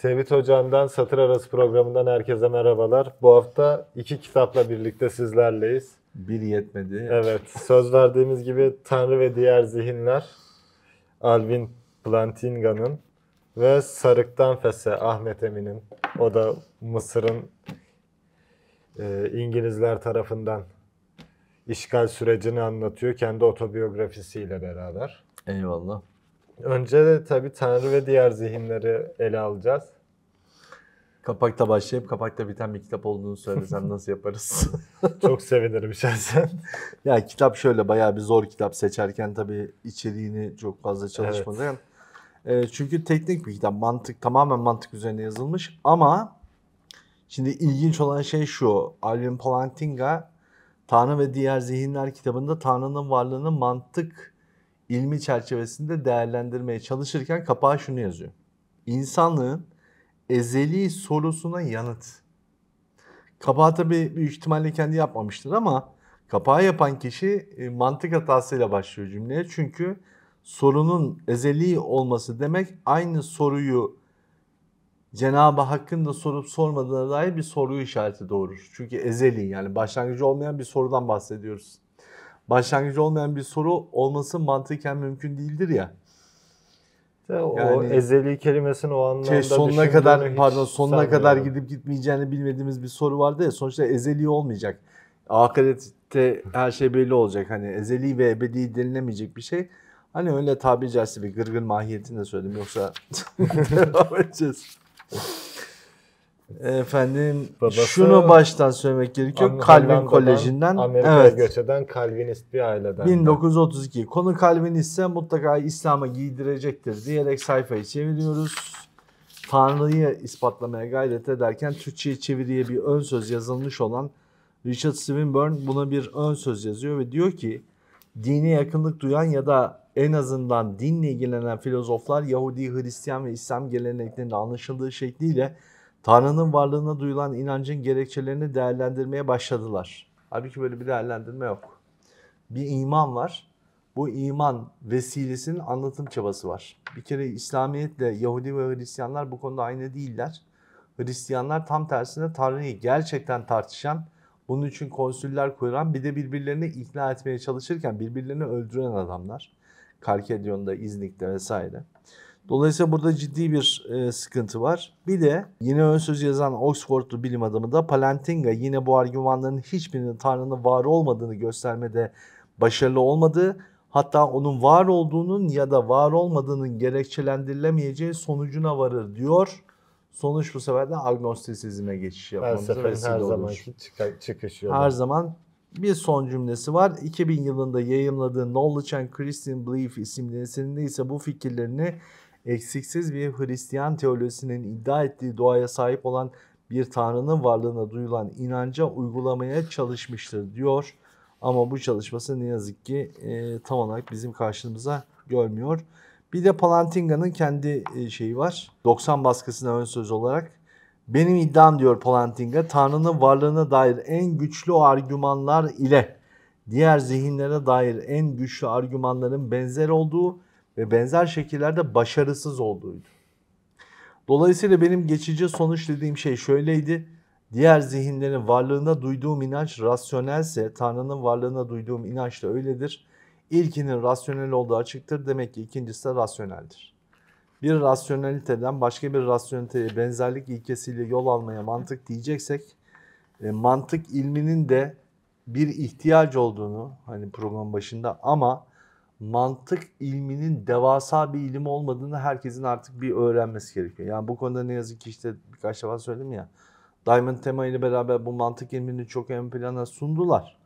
Sevit Hocam'dan Satır Arası programından herkese merhabalar. Bu hafta iki kitapla birlikte sizlerleyiz. Bir yetmedi. Evet, söz verdiğimiz gibi Tanrı ve Diğer Zihinler, Alvin Plantinga'nın ve Sarıktan Fese, Ahmet Emin'in. O da Mısır'ın e, İngilizler tarafından işgal sürecini anlatıyor kendi otobiyografisiyle beraber. Eyvallah. Önce de tabii Tanrı ve diğer zihinleri ele alacağız. Kapakta başlayıp kapakta biten bir kitap olduğunu söylesem nasıl yaparız? Çok sevinirim şahsen. ya kitap şöyle bayağı bir zor kitap seçerken tabii içeriğini çok fazla çalışmadan. Evet. E, çünkü teknik bir kitap. Mantık tamamen mantık üzerine yazılmış ama şimdi ilginç olan şey şu. Alvin Plantinga Tanrı ve Diğer Zihinler kitabında Tanrı'nın varlığını mantık ilmi çerçevesinde değerlendirmeye çalışırken kapağa şunu yazıyor. İnsanlığın ezeli sorusuna yanıt. Kapağı tabii büyük ihtimalle kendi yapmamıştır ama kapağı yapan kişi e, mantık hatasıyla başlıyor cümleye. Çünkü sorunun ezeli olması demek aynı soruyu Cenab-ı Hakk'ın da sorup sormadığına dair bir soruyu işareti doğurur. Çünkü ezeli yani başlangıcı olmayan bir sorudan bahsediyoruz başlangıcı olmayan bir soru olması mantıken mümkün değildir ya. Yani, o ezeli kelimesinin o anlamda şey, sonuna kadar pardon sonuna kadar gidip gitmeyeceğini bilmediğimiz bir soru vardı ya sonuçta ezeli olmayacak. Ahirette her şey belli olacak. Hani ezeli ve ebedi denilemeyecek bir şey. Hani öyle tabiri caizse bir gırgır mahiyetini de söyledim yoksa devam edeceğiz. Efendim Babası, şunu baştan söylemek gerekiyor. Anlatandan, Calvin Koleji'nden Amerika'ya evet, göç eden Calvinist bir aileden. 1932. Konu Calvin ise mutlaka İslam'a giydirecektir diyerek sayfayı çeviriyoruz. Tanrı'yı ispatlamaya gayret ederken Türkçe'ye çeviriye bir ön söz yazılmış olan Richard Swinburne buna bir ön söz yazıyor ve diyor ki dine yakınlık duyan ya da en azından dinle ilgilenen filozoflar Yahudi, Hristiyan ve İslam geleneklerinde anlaşıldığı şekliyle Tanrı'nın varlığına duyulan inancın gerekçelerini değerlendirmeye başladılar. Halbuki böyle bir değerlendirme yok. Bir iman var. Bu iman vesilesinin anlatım çabası var. Bir kere İslamiyetle Yahudi ve Hristiyanlar bu konuda aynı değiller. Hristiyanlar tam tersine Tanrı'yı gerçekten tartışan, bunun için konsüller kuran, bir de birbirlerini ikna etmeye çalışırken birbirlerini öldüren adamlar. Karkedion'da, İznik'te vesaire. Dolayısıyla burada ciddi bir e, sıkıntı var. Bir de yine ön söz yazan Oxfordlu bilim adamı da Palantinga yine bu argümanların hiçbirinin Tanrı'nın var olmadığını göstermede başarılı olmadı. Hatta onun var olduğunun ya da var olmadığının gerekçelendirilemeyeceği sonucuna varır diyor. Sonuç bu sefer de agnostisizme geçiş yapmamıza vesile her olur. çıkış yolu. Her zaman bir son cümlesi var. 2000 yılında yayımladığı Knowledge and Christian Belief isimli eserinde ise bu fikirlerini eksiksiz bir Hristiyan teolojisinin iddia ettiği doğaya sahip olan bir tanrının varlığına duyulan inanca uygulamaya çalışmıştır diyor. Ama bu çalışması ne yazık ki e, tam olarak bizim karşımıza görmüyor. Bir de Palantinga'nın kendi e, şeyi var. 90 baskısına ön söz olarak. Benim iddiam diyor Palantinga, Tanrı'nın varlığına dair en güçlü argümanlar ile diğer zihinlere dair en güçlü argümanların benzer olduğu ve benzer şekillerde başarısız olduğuydu. Dolayısıyla benim geçici sonuç dediğim şey şöyleydi. Diğer zihinlerin varlığına duyduğum inanç rasyonelse Tanrı'nın varlığına duyduğum inanç da öyledir. İlkinin rasyonel olduğu açıktır. Demek ki ikincisi de rasyoneldir. Bir rasyoneliteden başka bir rasyoneliteye benzerlik ilkesiyle yol almaya mantık diyeceksek e, mantık ilminin de bir ihtiyaç olduğunu hani programın başında ama mantık ilminin devasa bir ilim olmadığını herkesin artık bir öğrenmesi gerekiyor. Yani bu konuda ne yazık ki işte birkaç defa söyledim ya. Diamond Tema ile beraber bu mantık ilmini çok ön plana sundular.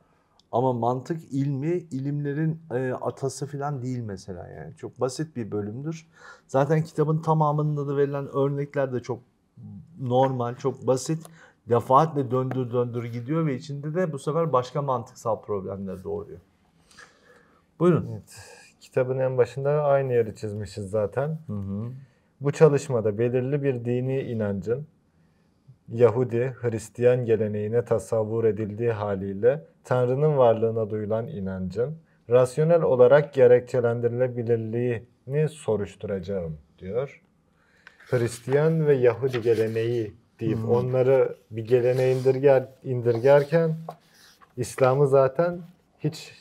Ama mantık ilmi ilimlerin e, atası falan değil mesela yani. Çok basit bir bölümdür. Zaten kitabın tamamında da verilen örnekler de çok normal, çok basit. Defaatle döndür döndür gidiyor ve içinde de bu sefer başka mantıksal problemler doğuruyor. Buyurun. Evet. Kitabın en başında aynı yeri çizmişiz zaten. Hı hı. Bu çalışmada belirli bir dini inancın Yahudi, Hristiyan geleneğine tasavvur edildiği haliyle Tanrı'nın varlığına duyulan inancın rasyonel olarak gerekçelendirilebilirliğini soruşturacağım diyor. Hristiyan ve Yahudi geleneği deyip hmm. onları bir geleneğe indirger, indirgerken İslam'ı zaten hiç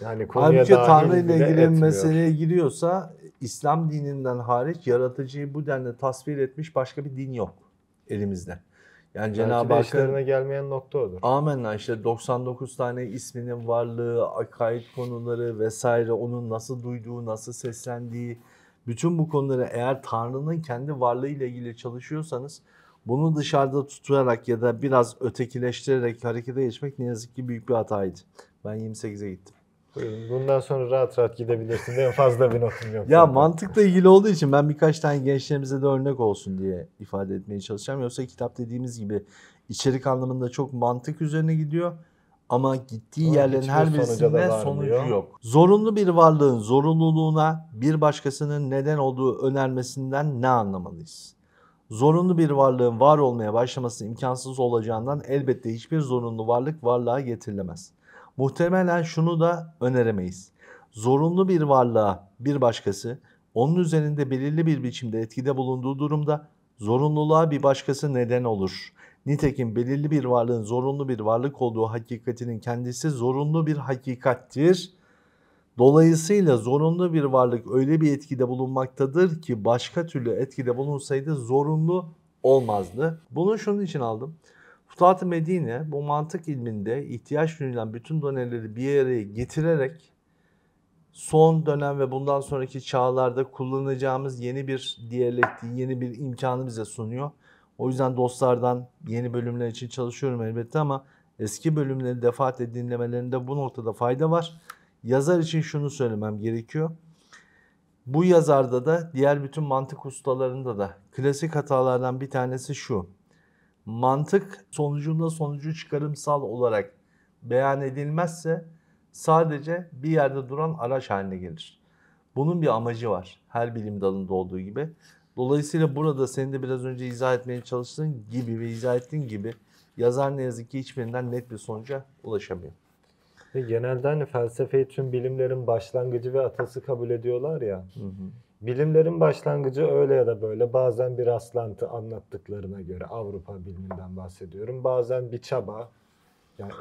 yani Halbuki Tanrı ile ilgili meseleye giriyorsa İslam dininden hariç yaratıcıyı bu denli tasvir etmiş başka bir din yok elimizde. Yani Cenab-ı Hakk'ın gelmeyen nokta odur. Amenna işte 99 tane isminin varlığı, akaid konuları vesaire onun nasıl duyduğu, nasıl seslendiği bütün bu konuları eğer Tanrı'nın kendi varlığıyla ilgili çalışıyorsanız bunu dışarıda tutarak ya da biraz ötekileştirerek harekete geçmek ne yazık ki büyük bir hataydı. Ben 28'e gittim. Buyurun. Bundan sonra rahat rahat gidebilirsin. En fazla bir notum yok. ya mantıkla ilgili olduğu için ben birkaç tane gençlerimize de örnek olsun diye ifade etmeye çalışacağım. Yoksa kitap dediğimiz gibi içerik anlamında çok mantık üzerine gidiyor. Ama gittiği Ama yerlerin her birisinde sonucu yok. Zorunlu bir varlığın zorunluluğuna bir başkasının neden olduğu önermesinden ne anlamalıyız? Zorunlu bir varlığın var olmaya başlaması imkansız olacağından elbette hiçbir zorunlu varlık varlığa getirilemez. Muhtemelen şunu da öneremeyiz. Zorunlu bir varlığa bir başkası onun üzerinde belirli bir biçimde etkide bulunduğu durumda zorunluluğa bir başkası neden olur. Nitekim belirli bir varlığın zorunlu bir varlık olduğu hakikatinin kendisi zorunlu bir hakikattir. Dolayısıyla zorunlu bir varlık öyle bir etkide bulunmaktadır ki başka türlü etkide bulunsaydı zorunlu olmazdı. Bunu şunun için aldım. Futat-ı Medine bu mantık ilminde ihtiyaç duyulan bütün dönemleri bir araya getirerek son dönem ve bundan sonraki çağlarda kullanacağımız yeni bir diyalektiği, yeni bir imkanı bize sunuyor. O yüzden dostlardan yeni bölümler için çalışıyorum elbette ama eski bölümleri defaatle dinlemelerinde bu noktada fayda var. Yazar için şunu söylemem gerekiyor. Bu yazarda da diğer bütün mantık ustalarında da klasik hatalardan bir tanesi şu mantık sonucunda sonucu çıkarımsal olarak beyan edilmezse sadece bir yerde duran araç haline gelir. Bunun bir amacı var her bilim dalında olduğu gibi. Dolayısıyla burada senin de biraz önce izah etmeye çalıştığın gibi ve izah ettiğin gibi yazar ne yazık ki hiçbirinden net bir sonuca ulaşamıyor. Genelde hani felsefeyi tüm bilimlerin başlangıcı ve atası kabul ediyorlar ya. Hı hı. Bilimlerin başlangıcı öyle ya da böyle bazen bir rastlantı anlattıklarına göre Avrupa biliminden bahsediyorum. Bazen bir çaba yani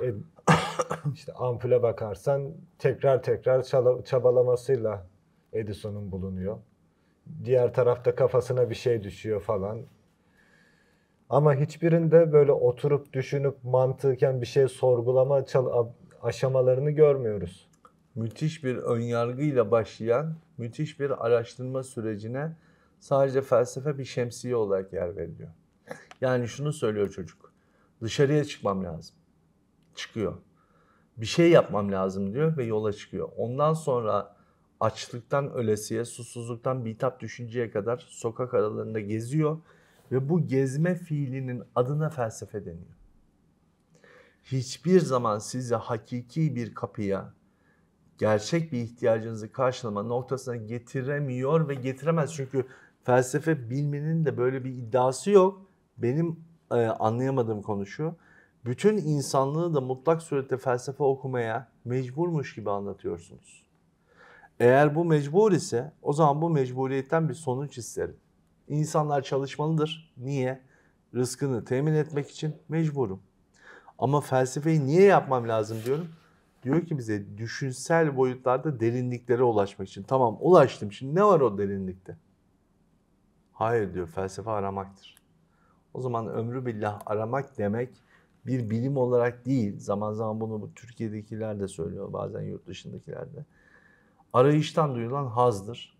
işte ampule bakarsan tekrar tekrar çabalamasıyla Edison'un bulunuyor. Diğer tarafta kafasına bir şey düşüyor falan. Ama hiçbirinde böyle oturup düşünüp mantıken bir şey sorgulama aşamalarını görmüyoruz müthiş bir önyargıyla başlayan müthiş bir araştırma sürecine sadece felsefe bir şemsiye olarak yer veriliyor. Yani şunu söylüyor çocuk. Dışarıya çıkmam lazım. Çıkıyor. Bir şey yapmam lazım diyor ve yola çıkıyor. Ondan sonra açlıktan ölesiye, susuzluktan bitap düşünceye kadar sokak aralarında geziyor ve bu gezme fiilinin adına felsefe deniyor. Hiçbir zaman sizi hakiki bir kapıya, gerçek bir ihtiyacınızı karşılama noktasına getiremiyor ve getiremez. Çünkü felsefe bilmenin de böyle bir iddiası yok. Benim e, anlayamadığım konu şu. Bütün insanlığı da mutlak surette felsefe okumaya mecburmuş gibi anlatıyorsunuz. Eğer bu mecbur ise o zaman bu mecburiyetten bir sonuç isterim. İnsanlar çalışmalıdır. Niye? Rızkını temin etmek için mecburum. Ama felsefeyi niye yapmam lazım diyorum diyor ki bize düşünsel boyutlarda derinliklere ulaşmak için. Tamam ulaştım şimdi ne var o derinlikte? Hayır diyor felsefe aramaktır. O zaman ömrü billah aramak demek bir bilim olarak değil. Zaman zaman bunu bu Türkiye'dekiler de söylüyor bazen yurt dışındakiler de. Arayıştan duyulan hazdır.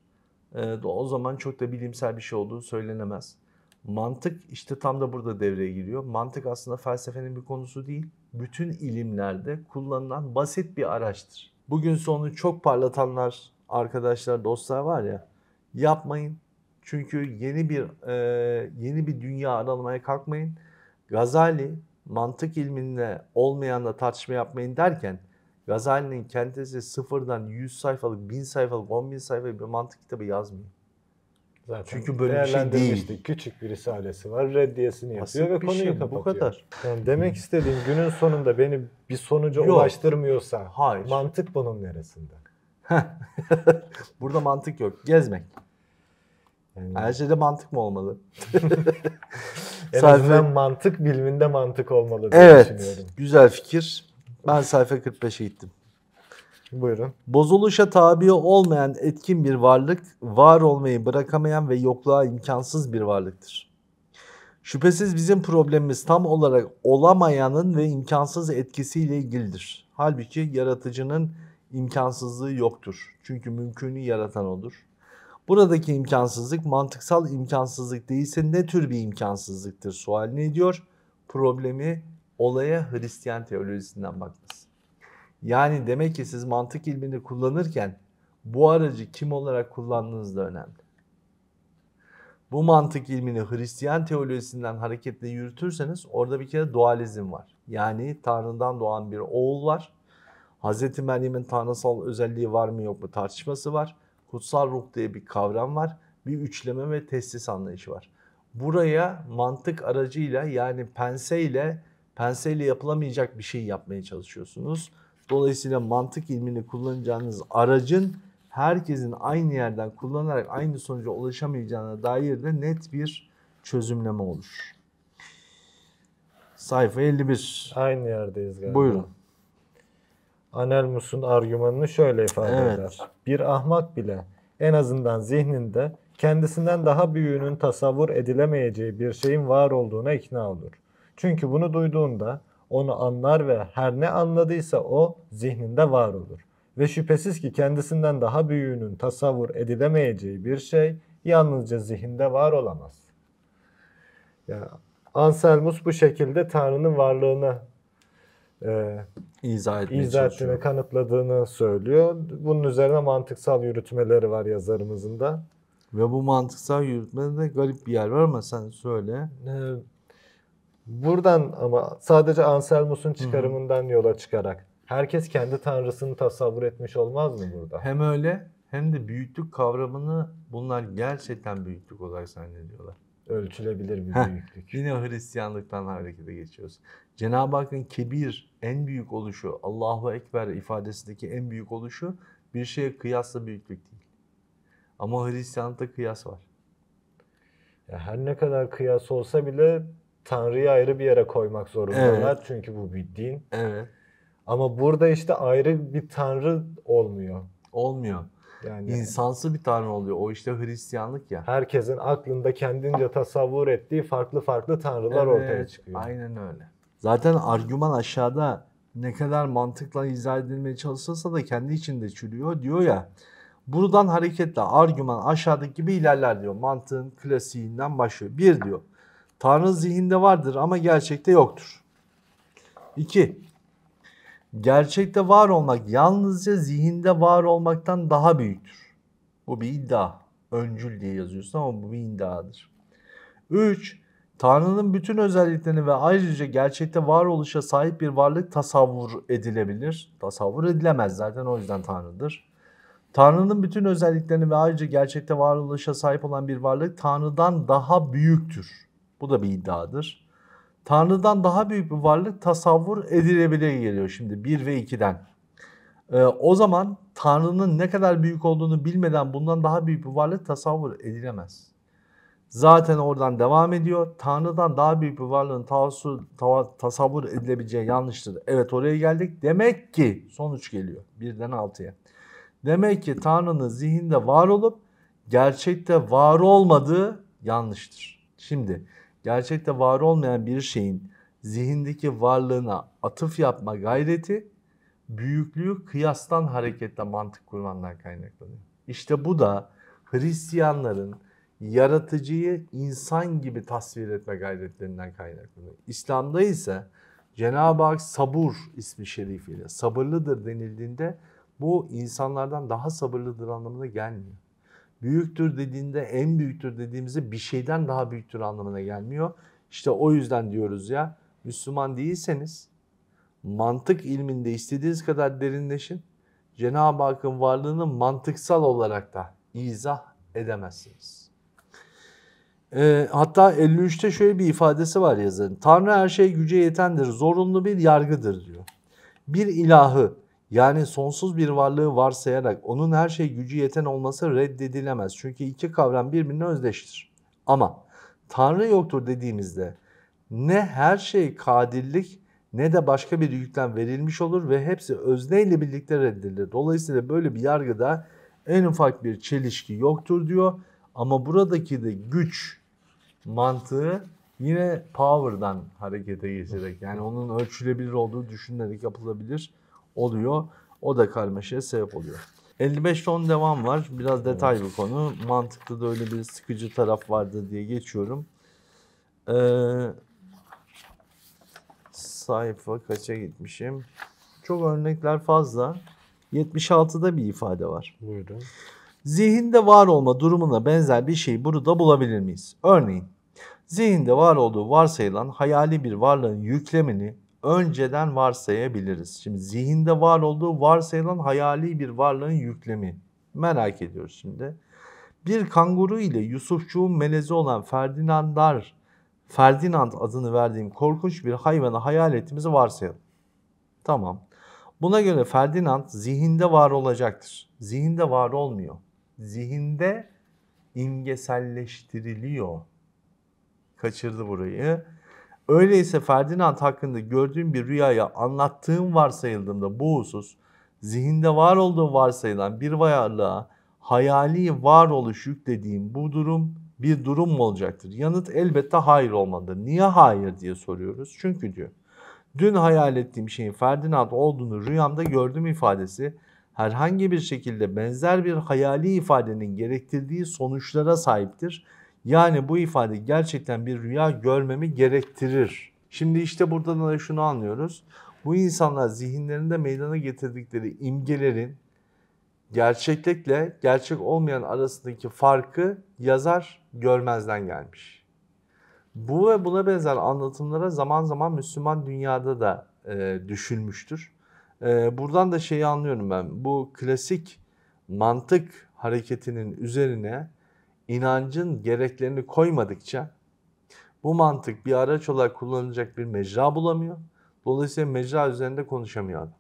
Ee, o zaman çok da bilimsel bir şey olduğu söylenemez. Mantık işte tam da burada devreye giriyor. Mantık aslında felsefenin bir konusu değil bütün ilimlerde kullanılan basit bir araçtır. Bugün sonu çok parlatanlar, arkadaşlar, dostlar var ya yapmayın. Çünkü yeni bir e, yeni bir dünya aramaya kalkmayın. Gazali mantık ilminde olmayanla tartışma yapmayın derken Gazali'nin kendisi sıfırdan 100 sayfalık, 1000 sayfalık, 10.000 sayfalık bir mantık kitabı yazmıyor. Zaten Çünkü böyle bir şey değil. Küçük bir risalesi var. Reddiyesini yapıyor Basit ve şey konuyu şey, kapatıyor. Bu kadar. Yani demek istediğim günün sonunda beni bir sonuca Yok. ulaştırmıyorsa Hayır. mantık bunun neresinde? Burada mantık yok. Gezmek. Yani... Her şeyde mantık mı olmalı? en sayfa... azından mantık biliminde mantık olmalı diye evet, düşünüyorum. Evet. Güzel fikir. Ben sayfa 45'e gittim. Buyurun. Bozuluşa tabi olmayan etkin bir varlık, var olmayı bırakamayan ve yokluğa imkansız bir varlıktır. Şüphesiz bizim problemimiz tam olarak olamayanın ve imkansız etkisiyle ilgilidir. Halbuki yaratıcının imkansızlığı yoktur. Çünkü mümkünü yaratan odur. Buradaki imkansızlık mantıksal imkansızlık değilse ne tür bir imkansızlıktır sualini ediyor. Problemi olaya Hristiyan teolojisinden bakması. Yani demek ki siz mantık ilmini kullanırken bu aracı kim olarak kullandığınız da önemli. Bu mantık ilmini Hristiyan teolojisinden hareketle yürütürseniz orada bir kere dualizm var. Yani Tanrı'dan doğan bir oğul var. Hz. Meryem'in tanrısal özelliği var mı yok mu tartışması var. Kutsal ruh diye bir kavram var. Bir üçleme ve teslis anlayışı var. Buraya mantık aracıyla yani penseyle penseyle yapılamayacak bir şey yapmaya çalışıyorsunuz. Dolayısıyla mantık ilmini kullanacağınız aracın herkesin aynı yerden kullanarak aynı sonuca ulaşamayacağına dair de net bir çözümleme olur. Sayfa 51. Aynı yerdeyiz galiba. Buyurun. Anelmus'un argümanını şöyle ifade evet. eder. Bir ahmak bile en azından zihninde kendisinden daha büyüğünün tasavvur edilemeyeceği bir şeyin var olduğuna ikna olur. Çünkü bunu duyduğunda onu anlar ve her ne anladıysa o zihninde var olur. Ve şüphesiz ki kendisinden daha büyüğünün tasavvur edilemeyeceği bir şey yalnızca zihinde var olamaz. Ya Anselmus bu şekilde Tanrı'nın varlığını e, izah, izah ettiğini, kanıtladığını söylüyor. Bunun üzerine mantıksal yürütmeleri var yazarımızın da. Ve bu mantıksal yürütmede de garip bir yer var ama sen söyle. Ee, Buradan ama sadece Anselmus'un çıkarımından Hı-hı. yola çıkarak herkes kendi tanrısını tasavvur etmiş olmaz mı burada? Hem öyle hem de büyüklük kavramını bunlar gerçekten büyüklük olarak zannediyorlar. Ölçülebilir bir büyüklük. Yine Hristiyanlıktan harekete geçiyoruz. Cenab-ı Hakk'ın kebir, en büyük oluşu, Allahu Ekber ifadesindeki en büyük oluşu bir şeye kıyasla büyüklük değil. Ama Hristiyanlıkta kıyas var. Ya her ne kadar kıyas olsa bile Tanrı'yı ayrı bir yere koymak zorundalar. Evet. Çünkü bu bir din. Evet. Ama burada işte ayrı bir tanrı olmuyor. Olmuyor. Yani insansı bir tanrı oluyor. O işte Hristiyanlık ya. Herkesin aklında kendince tasavvur ettiği farklı farklı tanrılar evet, ortaya çıkıyor. Aynen öyle. Zaten argüman aşağıda ne kadar mantıkla izah edilmeye çalışılsa da kendi içinde çürüyor diyor ya. Buradan hareketle argüman aşağıdaki gibi ilerler diyor. Mantığın klasiğinden başlıyor. Bir diyor. Tanrı zihinde vardır ama gerçekte yoktur. 2. Gerçekte var olmak yalnızca zihinde var olmaktan daha büyüktür. Bu bir iddia. Öncül diye yazıyorsun ama bu bir iddiadır. 3. Tanrı'nın bütün özelliklerini ve ayrıca gerçekte varoluşa sahip bir varlık tasavvur edilebilir. Tasavvur edilemez zaten o yüzden Tanrı'dır. Tanrı'nın bütün özelliklerini ve ayrıca gerçekte varoluşa sahip olan bir varlık Tanrı'dan daha büyüktür. Bu da bir iddiadır. Tanrı'dan daha büyük bir varlık tasavvur edilebilir geliyor şimdi 1 ve 2'den. Ee, o zaman Tanrı'nın ne kadar büyük olduğunu bilmeden bundan daha büyük bir varlık tasavvur edilemez. Zaten oradan devam ediyor. Tanrı'dan daha büyük bir varlığın tasavvur, tasavvur edilebileceği yanlıştır. Evet oraya geldik. Demek ki sonuç geliyor birden altıya. Demek ki Tanrı'nın zihinde var olup gerçekte var olmadığı yanlıştır. Şimdi gerçekte var olmayan bir şeyin zihindeki varlığına atıf yapma gayreti büyüklüğü kıyastan hareketle mantık kurmandan kaynaklanıyor. İşte bu da Hristiyanların yaratıcıyı insan gibi tasvir etme gayretlerinden kaynaklanıyor. İslam'da ise Cenab-ı Hak sabur ismi şerifiyle sabırlıdır denildiğinde bu insanlardan daha sabırlıdır anlamına gelmiyor büyüktür dediğinde en büyüktür dediğimizde bir şeyden daha büyüktür anlamına gelmiyor. İşte o yüzden diyoruz ya Müslüman değilseniz mantık ilminde istediğiniz kadar derinleşin. Cenab-ı Hakk'ın varlığını mantıksal olarak da izah edemezsiniz. E, hatta 53'te şöyle bir ifadesi var yazarın. Tanrı her şey güce yetendir, zorunlu bir yargıdır diyor. Bir ilahı yani sonsuz bir varlığı varsayarak onun her şey gücü yeten olması reddedilemez. Çünkü iki kavram birbirine özdeştir. Ama Tanrı yoktur dediğimizde ne her şey kadirlik ne de başka bir yükten verilmiş olur ve hepsi özneyle birlikte reddedilir. Dolayısıyla böyle bir yargıda en ufak bir çelişki yoktur diyor. Ama buradaki de güç mantığı yine power'dan harekete geçerek yani onun ölçülebilir olduğu düşünülerek yapılabilir oluyor. O da karmaşaya sebep oluyor. 55 ton devam var. Biraz detaylı bir konu. Mantıklı da öyle bir sıkıcı taraf vardı diye geçiyorum. Ee, sayfa kaça gitmişim? Çok örnekler fazla. 76'da bir ifade var. Buyurun. Zihinde var olma durumuna benzer bir şeyi burada bulabilir miyiz? Örneğin zihinde var olduğu varsayılan hayali bir varlığın yüklemini önceden varsayabiliriz. Şimdi zihinde var olduğu varsayılan hayali bir varlığın yüklemi. Merak ediyoruz şimdi. Bir kanguru ile Yusufçuğun melezi olan Ferdinandlar, Ferdinand adını verdiğim korkunç bir hayvanı hayal ettiğimizi varsayalım. Tamam. Buna göre Ferdinand zihinde var olacaktır. Zihinde var olmuyor. Zihinde imgeselleştiriliyor. Kaçırdı burayı Öyleyse Ferdinand hakkında gördüğüm bir rüyaya anlattığım varsayıldığımda bu husus zihinde var olduğu varsayılan bir varlığa hayali varoluş yüklediğim bu durum bir durum mu olacaktır? Yanıt elbette hayır olmalıdır. Niye hayır diye soruyoruz. Çünkü diyor dün hayal ettiğim şeyin Ferdinand olduğunu rüyamda gördüm ifadesi herhangi bir şekilde benzer bir hayali ifadenin gerektirdiği sonuçlara sahiptir yani bu ifade gerçekten bir rüya görmemi gerektirir. Şimdi işte buradan da şunu anlıyoruz. Bu insanlar zihinlerinde meydana getirdikleri imgelerin gerçeklikle gerçek olmayan arasındaki farkı yazar görmezden gelmiş. Bu ve buna benzer anlatımlara zaman zaman Müslüman dünyada da e, düşülmüştür. E, buradan da şeyi anlıyorum ben. Bu klasik mantık hareketinin üzerine inancın gereklerini koymadıkça bu mantık bir araç olarak kullanılacak bir mecra bulamıyor. Dolayısıyla mecra üzerinde konuşamıyor adam.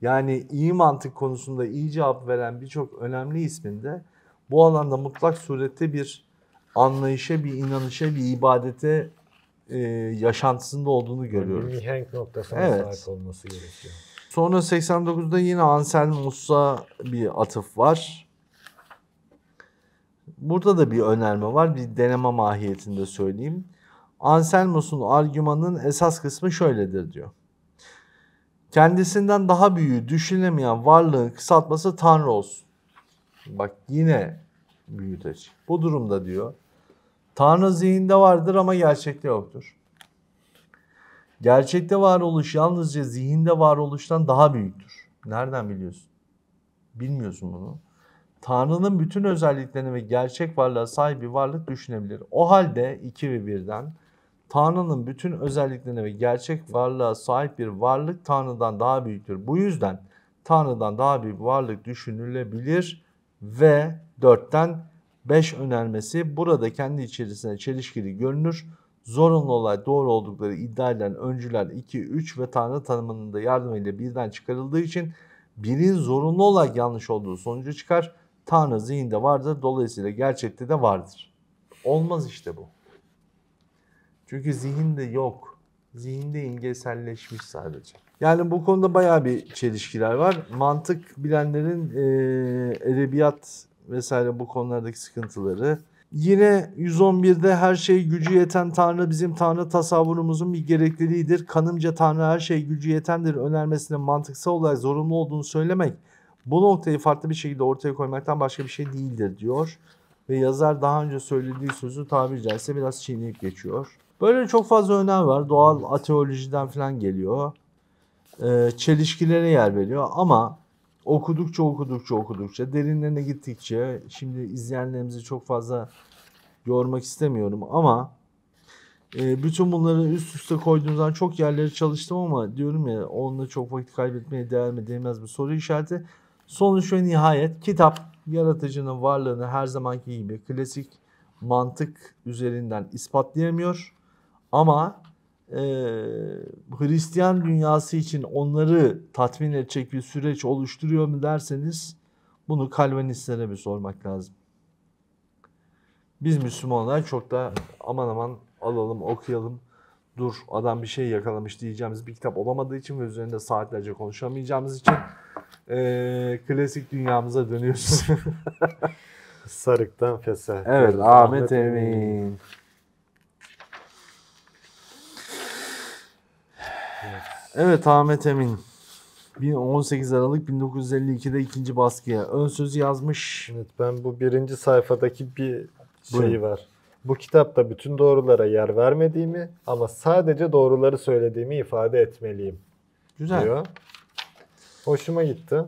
Yani iyi mantık konusunda iyi cevap veren birçok önemli ismin de bu alanda mutlak surette bir anlayışa, bir inanışa, bir ibadete e, yaşantısında olduğunu görüyoruz. Yani mihenk noktasına evet. sahip olması gerekiyor. Sonra 89'da yine Anselm Musa bir atıf var burada da bir önerme var. Bir deneme mahiyetinde söyleyeyim. Anselmus'un argümanının esas kısmı şöyledir diyor. Kendisinden daha büyüğü düşünemeyen varlığın kısaltması Tanrı olsun. Bak yine büyüteç. Bu durumda diyor. Tanrı zihinde vardır ama gerçekte yoktur. Gerçekte varoluş yalnızca zihinde varoluştan daha büyüktür. Nereden biliyorsun? Bilmiyorsun bunu. Tanrı'nın bütün özelliklerini ve gerçek varlığa sahip bir varlık düşünebilir. O halde 2 ve 1'den Tanrı'nın bütün özelliklerine ve gerçek varlığa sahip bir varlık Tanrı'dan daha büyüktür. Bu yüzden Tanrı'dan daha büyük bir varlık düşünülebilir ve 4'ten 5 önermesi burada kendi içerisinde çelişkili görünür. Zorunlu olarak doğru oldukları iddia edilen öncüler 2, 3 ve Tanrı tanımının da yardımıyla birden çıkarıldığı için birin zorunlu olarak yanlış olduğu sonucu çıkar. Tanrı zihinde vardır. Dolayısıyla gerçekte de vardır. Olmaz işte bu. Çünkü zihinde yok. Zihinde ingeselleşmiş sadece. Yani bu konuda bayağı bir çelişkiler var. Mantık bilenlerin e, edebiyat vesaire bu konulardaki sıkıntıları. Yine 111'de her şey gücü yeten Tanrı bizim Tanrı tasavvurumuzun bir gerekliliğidir. Kanımca Tanrı her şey gücü yetendir önermesinin mantıksal olarak zorunlu olduğunu söylemek bu noktayı farklı bir şekilde ortaya koymaktan başka bir şey değildir diyor. Ve yazar daha önce söylediği sözü tabiri caizse biraz çiğneyip geçiyor. Böyle çok fazla önem var. Doğal ateolojiden falan geliyor. Ee, çelişkilere yer veriyor ama okudukça okudukça okudukça derinlerine gittikçe şimdi izleyenlerimizi çok fazla yormak istemiyorum ama e, bütün bunları üst üste koyduğumuzdan çok yerleri çalıştım ama diyorum ya onunla çok vakit kaybetmeye değer mi değmez mi soru işareti. Sonuç ve nihayet kitap yaratıcının varlığını her zamanki gibi klasik mantık üzerinden ispatlayamıyor. Ama e, Hristiyan dünyası için onları tatmin edecek bir süreç oluşturuyor mu derseniz bunu Kalvinistlere bir sormak lazım. Biz Müslümanlar çok da aman aman alalım okuyalım dur adam bir şey yakalamış diyeceğimiz bir kitap olamadığı için ve üzerinde saatlerce konuşamayacağımız için e, klasik dünyamıza dönüyoruz. Sarıktan Fese. Evet Ahmet, Emin. Evet Ahmet Emin. 18 Aralık 1952'de ikinci baskıya ön sözü yazmış. Evet ben bu birinci sayfadaki bir şey Buyurun. var. Bu kitapta bütün doğrulara yer vermediğimi ama sadece doğruları söylediğimi ifade etmeliyim. Güzel. Diyor. Hoşuma gitti.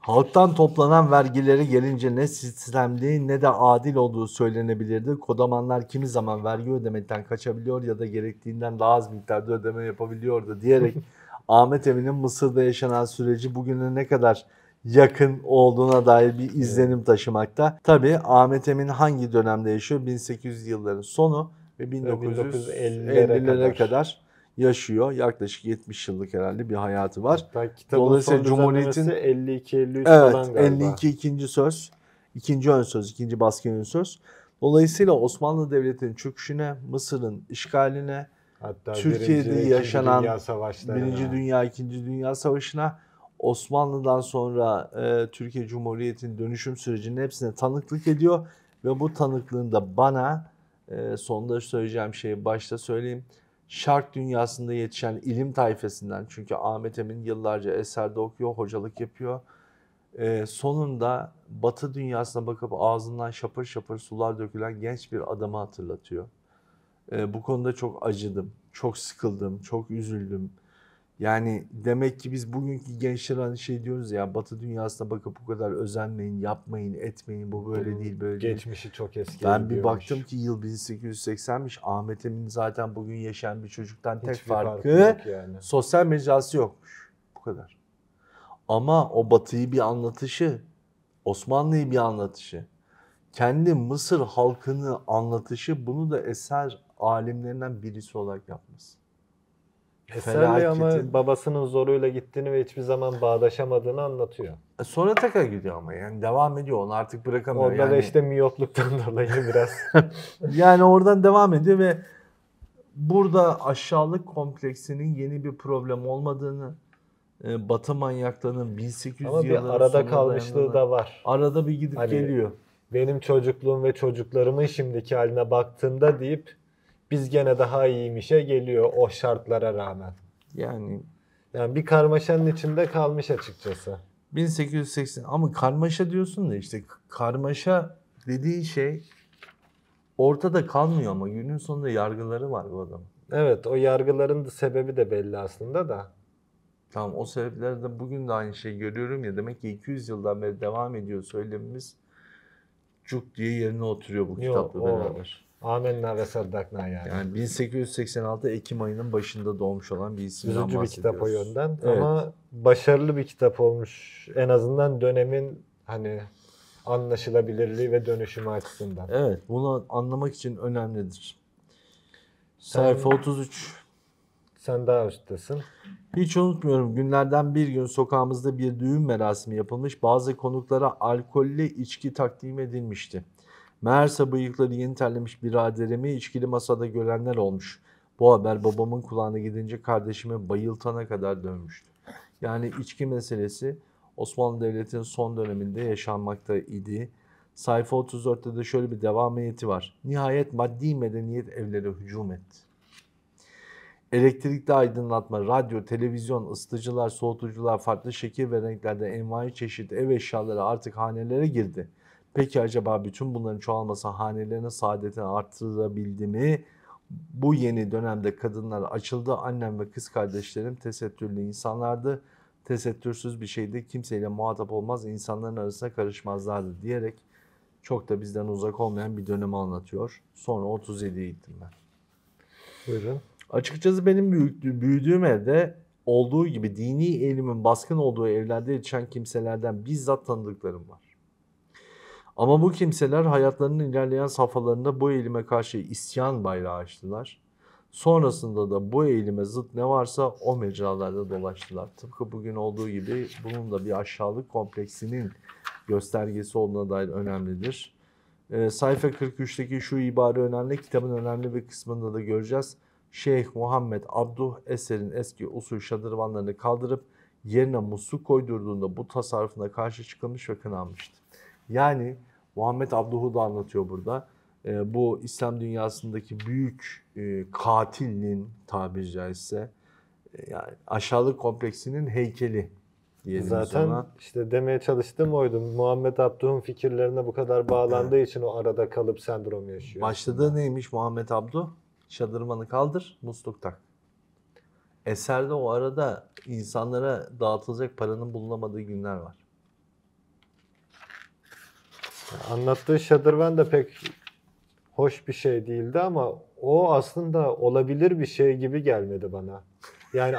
Halktan toplanan vergileri gelince ne sistemli ne de adil olduğu söylenebilirdi. Kodamanlar kimi zaman vergi ödemekten kaçabiliyor ya da gerektiğinden daha az miktarda ödeme yapabiliyordu diyerek Ahmet Emin'in Mısır'da yaşanan süreci bugüne ne kadar yakın olduğuna dair bir izlenim taşımakta. Tabi Ahmet Emin hangi dönemde yaşıyor? 1800 yılların sonu ve 1950'lere kadar. kadar yaşıyor. Yaklaşık 70 yıllık herhalde bir hayatı var. Hatta Dolayısıyla Cumhuriyet'in 52 53 evet, falan galiba. 52 ikinci söz, ikinci ön söz, ikinci baskın ön söz. Dolayısıyla Osmanlı Devleti'nin çöküşüne, Mısır'ın işgaline, Hatta Türkiye'de birinci, yaşanan Dünya Birinci Dünya, İkinci Dünya Savaşı'na Osmanlı'dan sonra e, Türkiye Cumhuriyeti'nin dönüşüm sürecinin hepsine tanıklık ediyor. Ve bu tanıklığında bana e, sonda söyleyeceğim şeyi başta söyleyeyim şark dünyasında yetişen ilim tayfesinden çünkü Ahmet Emin yıllarca eserde okuyor, hocalık yapıyor. Ee, sonunda batı dünyasına bakıp ağzından şapır şapır sular dökülen genç bir adamı hatırlatıyor. Ee, bu konuda çok acıdım, çok sıkıldım, çok üzüldüm. Yani demek ki biz bugünkü gençler hani şey diyoruz ya Batı dünyasına bakıp bu kadar özenmeyin, yapmayın, etmeyin. Bu böyle değil, böyle değil. Geçmişi çok eski. Ben bir baktım ki yıl 1880'miş. Ahmet Emin zaten bugün yaşayan bir çocuktan tek Hiçbir farkı, farkı yani. sosyal mecrası yokmuş. Bu kadar. Ama o Batı'yı bir anlatışı, Osmanlı'yı bir anlatışı, kendi Mısır halkını anlatışı bunu da eser alimlerinden birisi olarak yapmış. Eserle ama babasının zoruyla gittiğini ve hiçbir zaman bağdaşamadığını anlatıyor. E, sonra taka gidiyor ama yani devam ediyor. Onu artık bırakamıyor. Orada yani... da işte miyopluktan dolayı biraz. yani oradan devam ediyor ve burada aşağılık kompleksinin yeni bir problem olmadığını e, Batı manyaklarının 1800 Ama bir arada kalmışlığı da var. Arada bir gidip hani, geliyor. Benim çocukluğum ve çocuklarımın şimdiki haline baktığında deyip biz gene daha iyiymişe geliyor o şartlara rağmen. Yani yani bir karmaşanın içinde kalmış açıkçası. 1880 ama karmaşa diyorsun da işte karmaşa dediği şey ortada kalmıyor ama günün sonunda yargıları var bu adam. Evet o yargıların da sebebi de belli aslında da. Tamam o sebeplerde bugün de aynı şeyi görüyorum ya demek ki 200 yıldan beri devam ediyor söylemimiz cuk diye yerine oturuyor bu Yok, kitapla beraber. Amenna ve saddakna yani. Yani 1886 Ekim ayının başında doğmuş olan bir isimden Üzücü bir kitap o yönden evet. ama başarılı bir kitap olmuş. En azından dönemin hani anlaşılabilirliği ve dönüşümü açısından. Evet bunu anlamak için önemlidir. Sayfa 33. Sen daha üsttesin. Hiç unutmuyorum günlerden bir gün sokağımızda bir düğün merasimi yapılmış. Bazı konuklara alkollü içki takdim edilmişti. Meğerse bıyıkları yeni terlemiş biraderimi içkili masada görenler olmuş. Bu haber babamın kulağına gidince kardeşimi bayıltana kadar dönmüştü. Yani içki meselesi Osmanlı Devleti'nin son döneminde yaşanmakta idi. Sayfa 34'te de şöyle bir devamiyeti var. Nihayet maddi medeniyet evlere hücum etti. Elektrikli aydınlatma, radyo, televizyon, ısıtıcılar, soğutucular farklı şekil ve renklerde envai çeşit ev eşyaları artık hanelere girdi. Peki acaba bütün bunların çoğalması hanelerin saadetini arttırabildi mi? Bu yeni dönemde kadınlar açıldı. Annem ve kız kardeşlerim tesettürlü insanlardı. Tesettürsüz bir şeydi. Kimseyle muhatap olmaz, insanların arasına karışmazlardı diyerek çok da bizden uzak olmayan bir dönemi anlatıyor. Sonra 37'ye gittim ben. Buyurun. Açıkçası benim büyüdüğüm evde olduğu gibi dini eğilimin baskın olduğu evlerde yetişen kimselerden bizzat tanıdıklarım var. Ama bu kimseler hayatlarının ilerleyen safhalarında bu eğilime karşı isyan bayrağı açtılar. Sonrasında da bu eğilime zıt ne varsa o mecralarda dolaştılar. Tıpkı bugün olduğu gibi bunun da bir aşağılık kompleksinin göstergesi olduğuna dair önemlidir. E, sayfa 43'teki şu ibare önemli. Kitabın önemli bir kısmında da göreceğiz. Şeyh Muhammed Abduh eserin eski usul şadırvanlarını kaldırıp yerine musluk koydurduğunda bu tasarrufuna karşı çıkılmış ve kınanmıştı. Yani Muhammed Abduhu da anlatıyor burada. E, bu İslam dünyasındaki büyük e, katilin tabiri caizse e, yani aşağılık kompleksinin heykeli diyelim Zaten ona. işte demeye çalıştım oydum. Muhammed Abduh'un fikirlerine bu kadar bağlandığı için o arada kalıp sendrom yaşıyor. Başladığı neymiş Muhammed Abduh? Çadırmanı kaldır, musluk tak. Eserde o arada insanlara dağıtılacak paranın bulunamadığı günler var anlattığı şadırvan da pek hoş bir şey değildi ama o aslında olabilir bir şey gibi gelmedi bana. Yani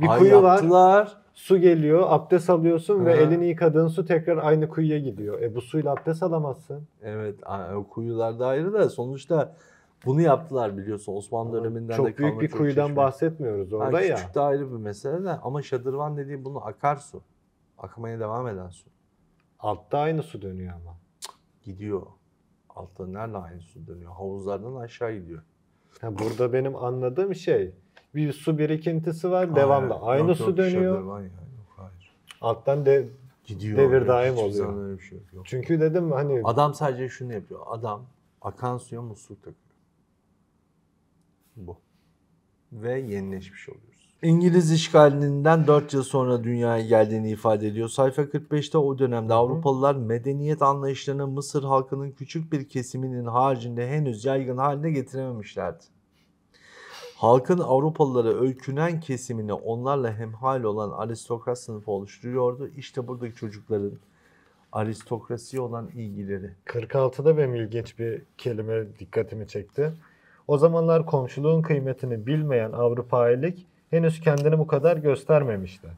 bir Ay kuyu yaptılar. var. Su geliyor, abdest alıyorsun Hı. ve elini yıkadığın su tekrar aynı kuyuya gidiyor. E bu suyla abdest alamazsın. Evet, o kuyular da ayrı da sonuçta bunu yaptılar biliyorsun Osmanlı ama döneminden çok de kalma. Büyük bir çok kuyudan çeşme. bahsetmiyoruz orada yani ya. Küçük de ayrı bir mesele de ama şadırvan dediği bunu akarsu. Akmaya devam eden su. Altta aynı su dönüyor ama gidiyor. nerede aynı su dönüyor. Havuzlardan aşağı gidiyor. Ha, burada benim anladığım şey bir su birikintisi var devamlı aynı yok, su yok, şey dönüyor. yok, hayır. Alttan de gidiyor. Devir daim oluyor. bir şey yok. yok. Çünkü dedim hani adam sadece şunu yapıyor. Adam akan suya musluk takıyor. Bu. Ve yenileşmiş oluyor. İngiliz işgalinden 4 yıl sonra dünyaya geldiğini ifade ediyor. Sayfa 45'te o dönemde Avrupalılar medeniyet anlayışlarını Mısır halkının küçük bir kesiminin haricinde henüz yaygın haline getirememişlerdi. Halkın Avrupalılara öykünen kesimini onlarla hemhal olan aristokrat sınıfı oluşturuyordu. İşte buradaki çocukların aristokrasi olan ilgileri. 46'da benim ilginç bir kelime dikkatimi çekti. O zamanlar komşuluğun kıymetini bilmeyen Avrupailik henüz kendini bu kadar göstermemişti.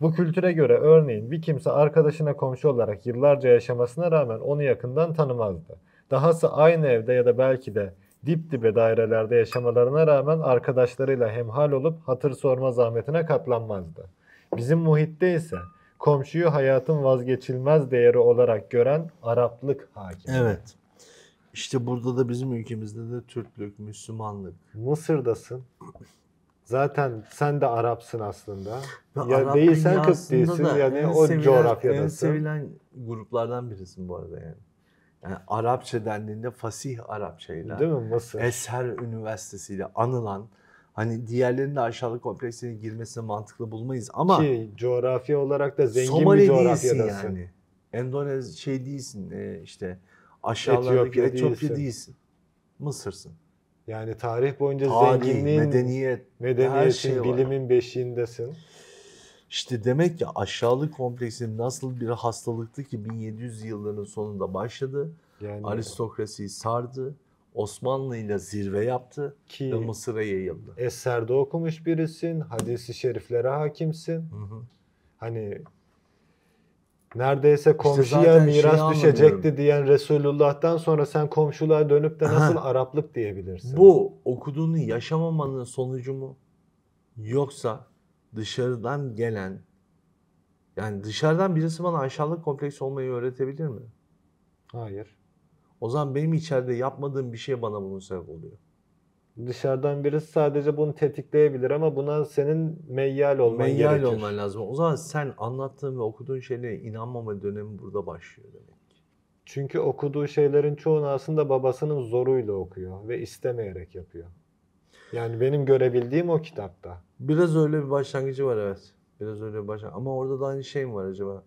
Bu kültüre göre örneğin bir kimse arkadaşına komşu olarak yıllarca yaşamasına rağmen onu yakından tanımazdı. Dahası aynı evde ya da belki de dip dibe dairelerde yaşamalarına rağmen arkadaşlarıyla hemhal olup hatır sorma zahmetine katlanmazdı. Bizim muhitte ise komşuyu hayatın vazgeçilmez değeri olarak gören Araplık hakim. Evet. İşte burada da bizim ülkemizde de Türklük, Müslümanlık. Mısır'dasın. Zaten sen de Arapsın aslında. ya Arap değilsen Kıpt değilsin yani o sevilen, coğrafyadasın. En sevilen gruplardan birisin bu arada yani. Yani Arapça dendiğinde fasih Arapçayla. Değil mi? Nasıl? Eser Üniversitesi'yle anılan hani diğerlerinin de aşağılık kompleksine girmesine mantıklı bulmayız ama ki coğrafya olarak da zengin Somali bir coğrafyadasın. yani. Endonez şey değilsin e, işte aşağılardaki Etiyopya, Etiyopya değilsin. değilsin. Mısır'sın. Yani tarih boyunca tarih, zenginliğin, medeniyet, medeniyetin, şey bilimin var. beşiğindesin. İşte demek ki aşağılık kompleksi nasıl bir hastalıktı ki 1700 yıllarının sonunda başladı. Yani... Aristokrasiyi sardı. Osmanlı ile zirve yaptı ki ve Mısır'a yayıldı. Eser'de okumuş birisin, hadisi şeriflere hakimsin. Hı hı. Hani neredeyse komşuya işte miras şey düşecekti diyen Resulullah'tan sonra sen komşulara dönüp de nasıl Aha. Araplık diyebilirsin? Bu okuduğunu yaşamamanın sonucu mu? Yoksa dışarıdan gelen yani dışarıdan birisi bana aşağılık kompleksi olmayı öğretebilir mi? Hayır. O zaman benim içeride yapmadığım bir şey bana bunun sebep oluyor dışarıdan birisi sadece bunu tetikleyebilir ama buna senin meyyal olman meyyal gerekir. Meyyal olman lazım. O zaman sen anlattığın ve okuduğun şeylere inanmama dönemi burada başlıyor demek. Çünkü okuduğu şeylerin çoğunu aslında babasının zoruyla okuyor ve istemeyerek yapıyor. Yani benim görebildiğim o kitapta. Biraz öyle bir başlangıcı var evet. Biraz öyle bir başlangıcı. Ama orada da aynı şey mi var acaba?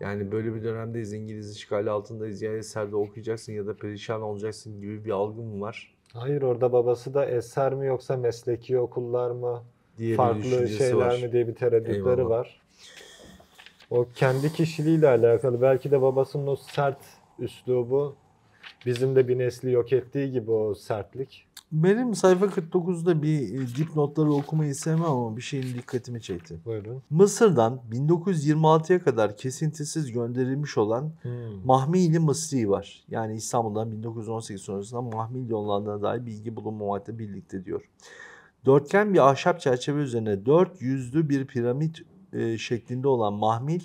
Yani böyle bir dönemdeyiz, İngiliz işgali altındayız. Ya eserde okuyacaksın ya da perişan olacaksın gibi bir algı mı var? Hayır orada babası da eser mi yoksa mesleki okullar mı? Diye farklı şeyler var. mi diye bir tereddütleri Eyvallah. var. O kendi kişiliğiyle alakalı. Belki de babasının o sert üslubu bizim de bir nesli yok ettiği gibi o sertlik. Benim sayfa 49'da bir e, dipnotları okumayı sevmem ama bir şeyin dikkatimi çekti. Buyurun. Mısır'dan 1926'ya kadar kesintisiz gönderilmiş olan hmm. Mahmili Mısri var. Yani İstanbul'dan 1918 sonrasında Mahmili yollandığına dair bilgi bulunmamakla birlikte diyor. Dörtgen bir ahşap çerçeve üzerine dört yüzlü bir piramit e, şeklinde olan mahmil,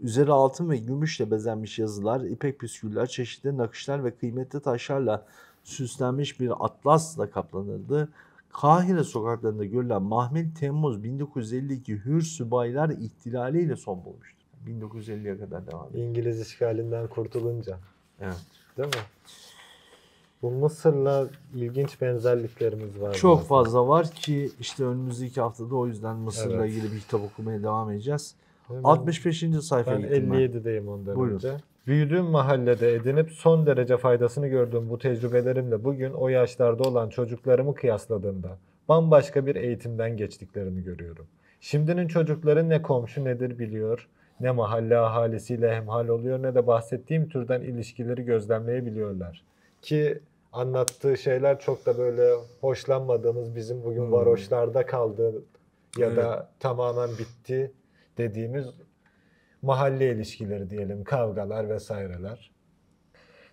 üzeri altın ve gümüşle bezenmiş yazılar, ipek püsküller, çeşitli nakışlar ve kıymetli taşlarla süslenmiş bir atlasla kaplanırdı. Kahire sokaklarında görülen Mahmet Temmuz 1952 Hür Subaylar İhtilali ile son bulmuştu. 1950'ye kadar devam ediyor. İngiliz işgalinden kurtulunca. Evet. Değil mi? Bu Mısır'la ilginç benzerliklerimiz var. Çok aslında. fazla var ki işte önümüzdeki haftada o yüzden Mısır'la evet. ilgili bir kitap okumaya devam edeceğiz. Hemen 65. sayfaya ben 57'deyim ondan Buyurun. önce. Büyüdüğüm mahallede edinip son derece faydasını gördüğüm bu tecrübelerimle bugün o yaşlarda olan çocuklarımı kıyasladığımda bambaşka bir eğitimden geçtiklerini görüyorum. Şimdinin çocukları ne komşu nedir biliyor, ne mahalle ahalisiyle hemhal oluyor ne de bahsettiğim türden ilişkileri gözlemleyebiliyorlar. Ki anlattığı şeyler çok da böyle hoşlanmadığımız bizim bugün hmm. varoşlarda kaldığı ya da tamamen bitti dediğimiz mahalle ilişkileri diyelim, kavgalar vesaireler.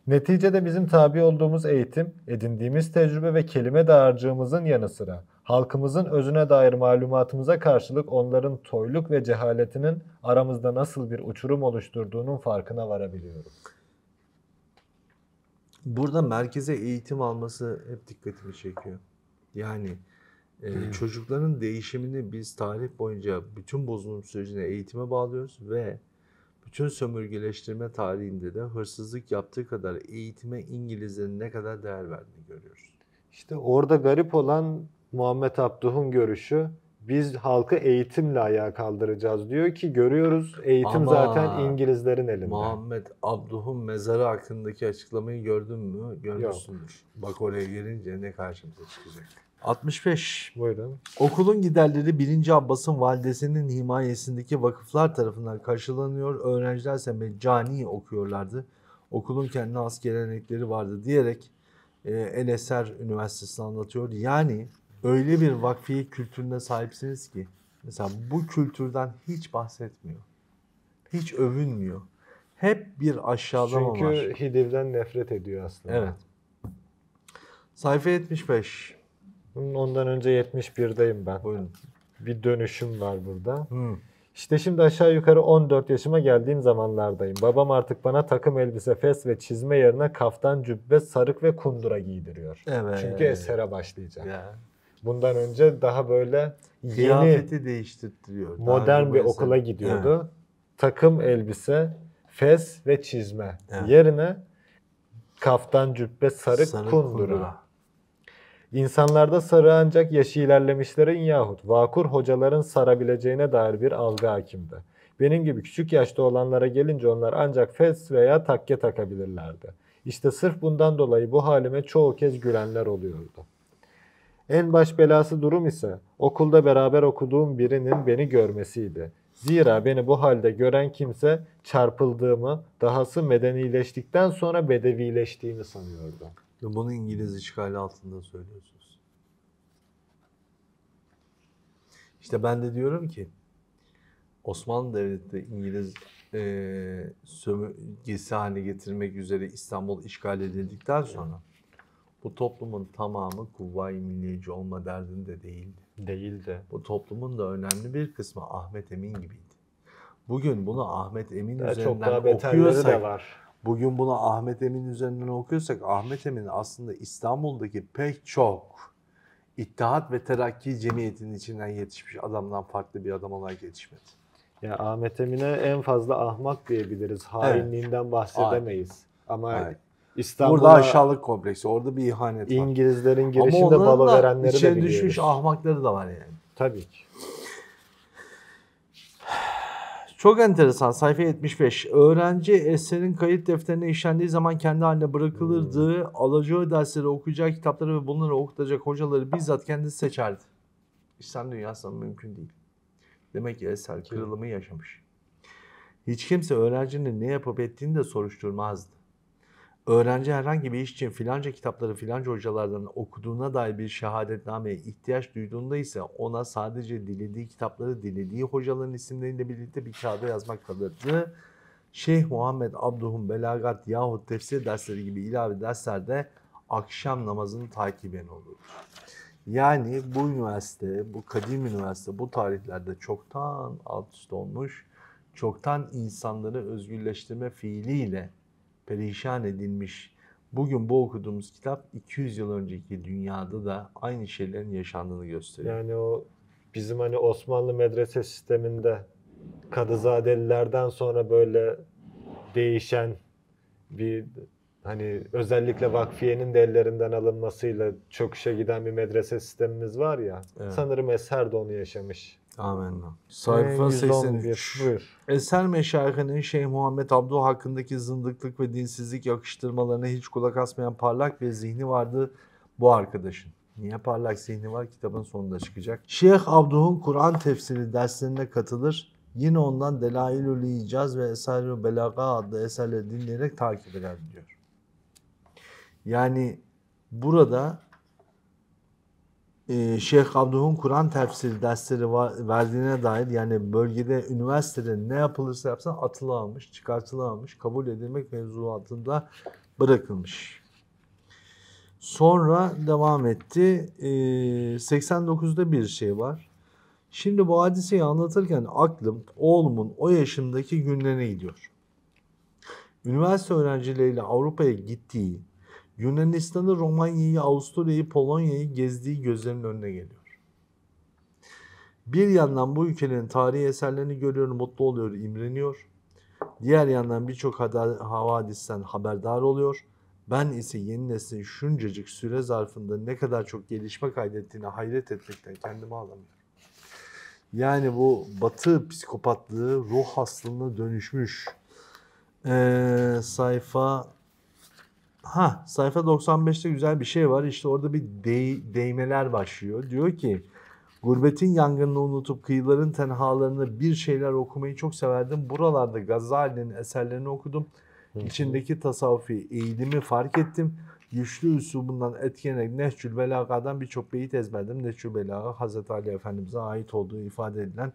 Neticede bizim tabi olduğumuz eğitim, edindiğimiz tecrübe ve kelime dağarcığımızın yanı sıra halkımızın özüne dair malumatımıza karşılık onların toyluk ve cehaletinin aramızda nasıl bir uçurum oluşturduğunun farkına varabiliyorum Burada merkeze eğitim alması hep dikkatimi çekiyor. Yani ee, evet. Çocukların değişimini biz tarih boyunca bütün bozulum sürecine eğitime bağlıyoruz ve bütün sömürgeleştirme tarihinde de hırsızlık yaptığı kadar eğitime İngilizlerin ne kadar değer verdiğini görüyoruz. İşte orada garip olan Muhammed Abduh'un görüşü biz halkı eğitimle ayağa kaldıracağız diyor ki görüyoruz eğitim Ama zaten İngilizlerin elinde. Muhammed Abduh'un mezarı hakkındaki açıklamayı gördün mü? Görmüşsündür. Bak oraya gelince ne karşımıza çıkacak. 65. Buyurun. Okulun giderleri 1. Abbas'ın validesinin himayesindeki vakıflar tarafından karşılanıyor. Öğrenciler ise meccani okuyorlardı. Okulun kendine az gelenekleri vardı diyerek e, El Eser Üniversitesi'ni anlatıyor. Yani öyle bir vakfiye kültürüne sahipsiniz ki mesela bu kültürden hiç bahsetmiyor. Hiç övünmüyor. Hep bir aşağılama Çünkü var. Çünkü Hidiv'den nefret ediyor aslında. Evet. Sayfa 75. Ondan önce 71'deyim ben. Buyurun. Bir dönüşüm var burada. Hı. İşte şimdi aşağı yukarı 14 yaşıma geldiğim zamanlardayım. Babam artık bana takım elbise, fes ve çizme yerine kaftan cübbe, sarık ve kundura giydiriyor. Evet. Çünkü esere başlayacak. Ya. Bundan önce daha böyle yeni Kıyafeti değiştirtiyor. modern bir mesela. okula gidiyordu. Evet. Takım elbise, fes ve çizme evet. yerine kaftan cübbe, sarık, sarık kundura. kundura. İnsanlarda sarı ancak yaşı ilerlemişlerin yahut vakur hocaların sarabileceğine dair bir algı hakimdi. Benim gibi küçük yaşta olanlara gelince onlar ancak fes veya takke takabilirlerdi. İşte sırf bundan dolayı bu halime çoğu kez gülenler oluyordu. En baş belası durum ise okulda beraber okuduğum birinin beni görmesiydi. Zira beni bu halde gören kimse çarpıldığımı, dahası medenileştikten sonra bedevileştiğimi sanıyordu. Ve bunu İngiliz işgali altında söylüyorsunuz. İşte ben de diyorum ki Osmanlı Devleti İngiliz e, sömürgesi haline getirmek üzere İstanbul işgal edildikten sonra bu toplumun tamamı kuvvayi milliyeci olma derdinde değildi. Değildi. Bu toplumun da önemli bir kısmı Ahmet Emin gibiydi. Bugün bunu Ahmet Emin daha üzerinden çok daha okuyorsak, de var. Bugün bunu Ahmet Emin üzerinden okuyorsak Ahmet Emin aslında İstanbul'daki pek çok İttihat ve Terakki Cemiyeti'nin içinden yetişmiş adamdan farklı bir adam olarak yetişmedi. Ya yani Ahmet Emin'e en fazla ahmak diyebiliriz. Hainliğinden evet. bahsedemeyiz. Aynen. Ama Aynen. İstanbul'a... Burada aşağılık kompleksi, orada bir ihanet var. İngilizlerin girişinde balo verenleri de biliyoruz. Ama düşmüş ahmakları da var yani. Tabii ki. Çok enteresan sayfa 75. Öğrenci eserin kayıt defterine işlendiği zaman kendi haline bırakılırdı. Hmm. Alacağı dersleri okuyacağı kitapları ve bunları okutacak hocaları bizzat kendisi seçerdi. İslam dünyasında mümkün değil. Demek ki eser kırılımı yaşamış. Hiç kimse öğrencinin ne yapıp ettiğini de soruşturmazdı öğrenci herhangi bir iş için filanca kitapları filanca hocalardan okuduğuna dair bir şehadetnameye ihtiyaç duyduğunda ise ona sadece dilediği kitapları dilediği hocaların isimleriyle birlikte bir kağıda yazmak kalırdı. Şeyh Muhammed Abduhum Belagat yahut tefsir dersleri gibi ilave derslerde akşam namazının takiben olur. Yani bu üniversite, bu kadim üniversite bu tarihlerde çoktan alt üst olmuş, çoktan insanları özgürleştirme fiiliyle perişan edilmiş. Bugün bu okuduğumuz kitap 200 yıl önceki dünyada da aynı şeylerin yaşandığını gösteriyor. Yani o bizim hani Osmanlı medrese sisteminde Kadızadelilerden sonra böyle değişen bir hani özellikle vakfiyenin de ellerinden alınmasıyla çöküşe giden bir medrese sistemimiz var ya. Evet. Sanırım Eser de onu yaşamış. Amenna. Sayfa 83. Buyur. Eser meşayihinin Şeyh Muhammed Abdu hakkındaki zındıklık ve dinsizlik yakıştırmalarına hiç kulak asmayan parlak bir zihni vardı bu arkadaşın. Niye parlak zihni var? Kitabın sonunda çıkacak. Şeyh Abduh'un Kur'an tefsiri derslerine katılır. Yine ondan Delailül İcaz ve Eser-i Belaga adlı eserleri dinleyerek takip eder diyor. Yani burada ee, Şeyh Abduh'un Kur'an tefsiri dersleri verdiğine dair yani bölgede üniversitede ne yapılırsa yapsan atılamamış, çıkartılamamış, kabul edilmek mevzuatında bırakılmış. Sonra devam etti. 89'da ee, bir şey var. Şimdi bu hadiseyi anlatırken aklım oğlumun o yaşındaki günlerine gidiyor. Üniversite öğrencileriyle Avrupa'ya gittiği Yunanistan'ı, Romanya'yı, Avusturya'yı, Polonya'yı gezdiği gözlerinin önüne geliyor. Bir yandan bu ülkelerin tarihi eserlerini görüyor, mutlu oluyor, imreniyor. Diğer yandan birçok havadisten haberdar oluyor. Ben ise yeni neslin şuncacık süre zarfında ne kadar çok gelişme kaydettiğine hayret etmekten kendimi alamıyorum. Yani bu batı psikopatlığı ruh hastalığına dönüşmüş. Ee, sayfa Ha sayfa 95'te güzel bir şey var. İşte orada bir dey, değmeler başlıyor. Diyor ki Gurbetin yangınını unutup kıyıların tenhalarını bir şeyler okumayı çok severdim. Buralarda Gazali'nin eserlerini okudum. İçindeki tasavvufi eğilimi fark ettim. Güçlü üslubundan etkilenerek Nehçül Belaga'dan birçok beyit ezberledim. Nehçül Belaga Hazreti Ali Efendimiz'e ait olduğu ifade edilen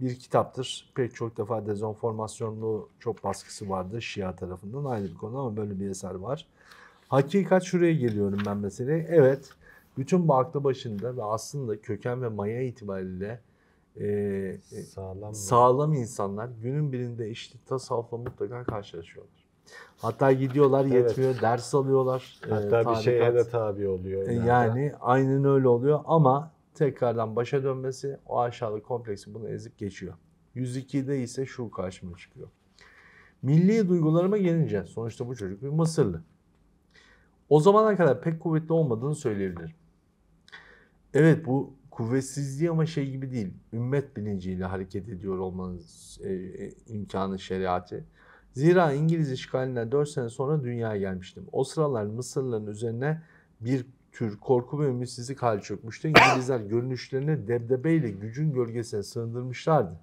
bir kitaptır. Pek çok defa dezonformasyonlu çok baskısı vardı Şia tarafından ayrı bir konu ama böyle bir eser var. Hakikat şuraya geliyorum ben mesela. Evet bütün bu aklı başında ve aslında köken ve maya itibariyle e, e sağlam, sağlam insanlar günün birinde işte tasavvufla mutlaka karşılaşıyorlar. Hatta gidiyorlar yetmiyor, evet. ders alıyorlar. E, Hatta e, bir şeye de tabi oluyor. Yani, e, yani aynen öyle oluyor ama tekrardan başa dönmesi o aşağılık kompleksi bunu ezip geçiyor. 102'de ise şu karşıma çıkıyor. Milli duygularıma gelince sonuçta bu çocuk bir Mısırlı o zamana kadar pek kuvvetli olmadığını söyleyebilirim. Evet bu kuvvetsizliği ama şey gibi değil. Ümmet bilinciyle hareket ediyor olmanız e, e imkanı şeriatı. Zira İngiliz işgalinden 4 sene sonra dünyaya gelmiştim. O sıralar Mısırların üzerine bir tür korku ve ümitsizlik hali çökmüştü. İngilizler görünüşlerini debdebeyle gücün gölgesine sığındırmışlardı.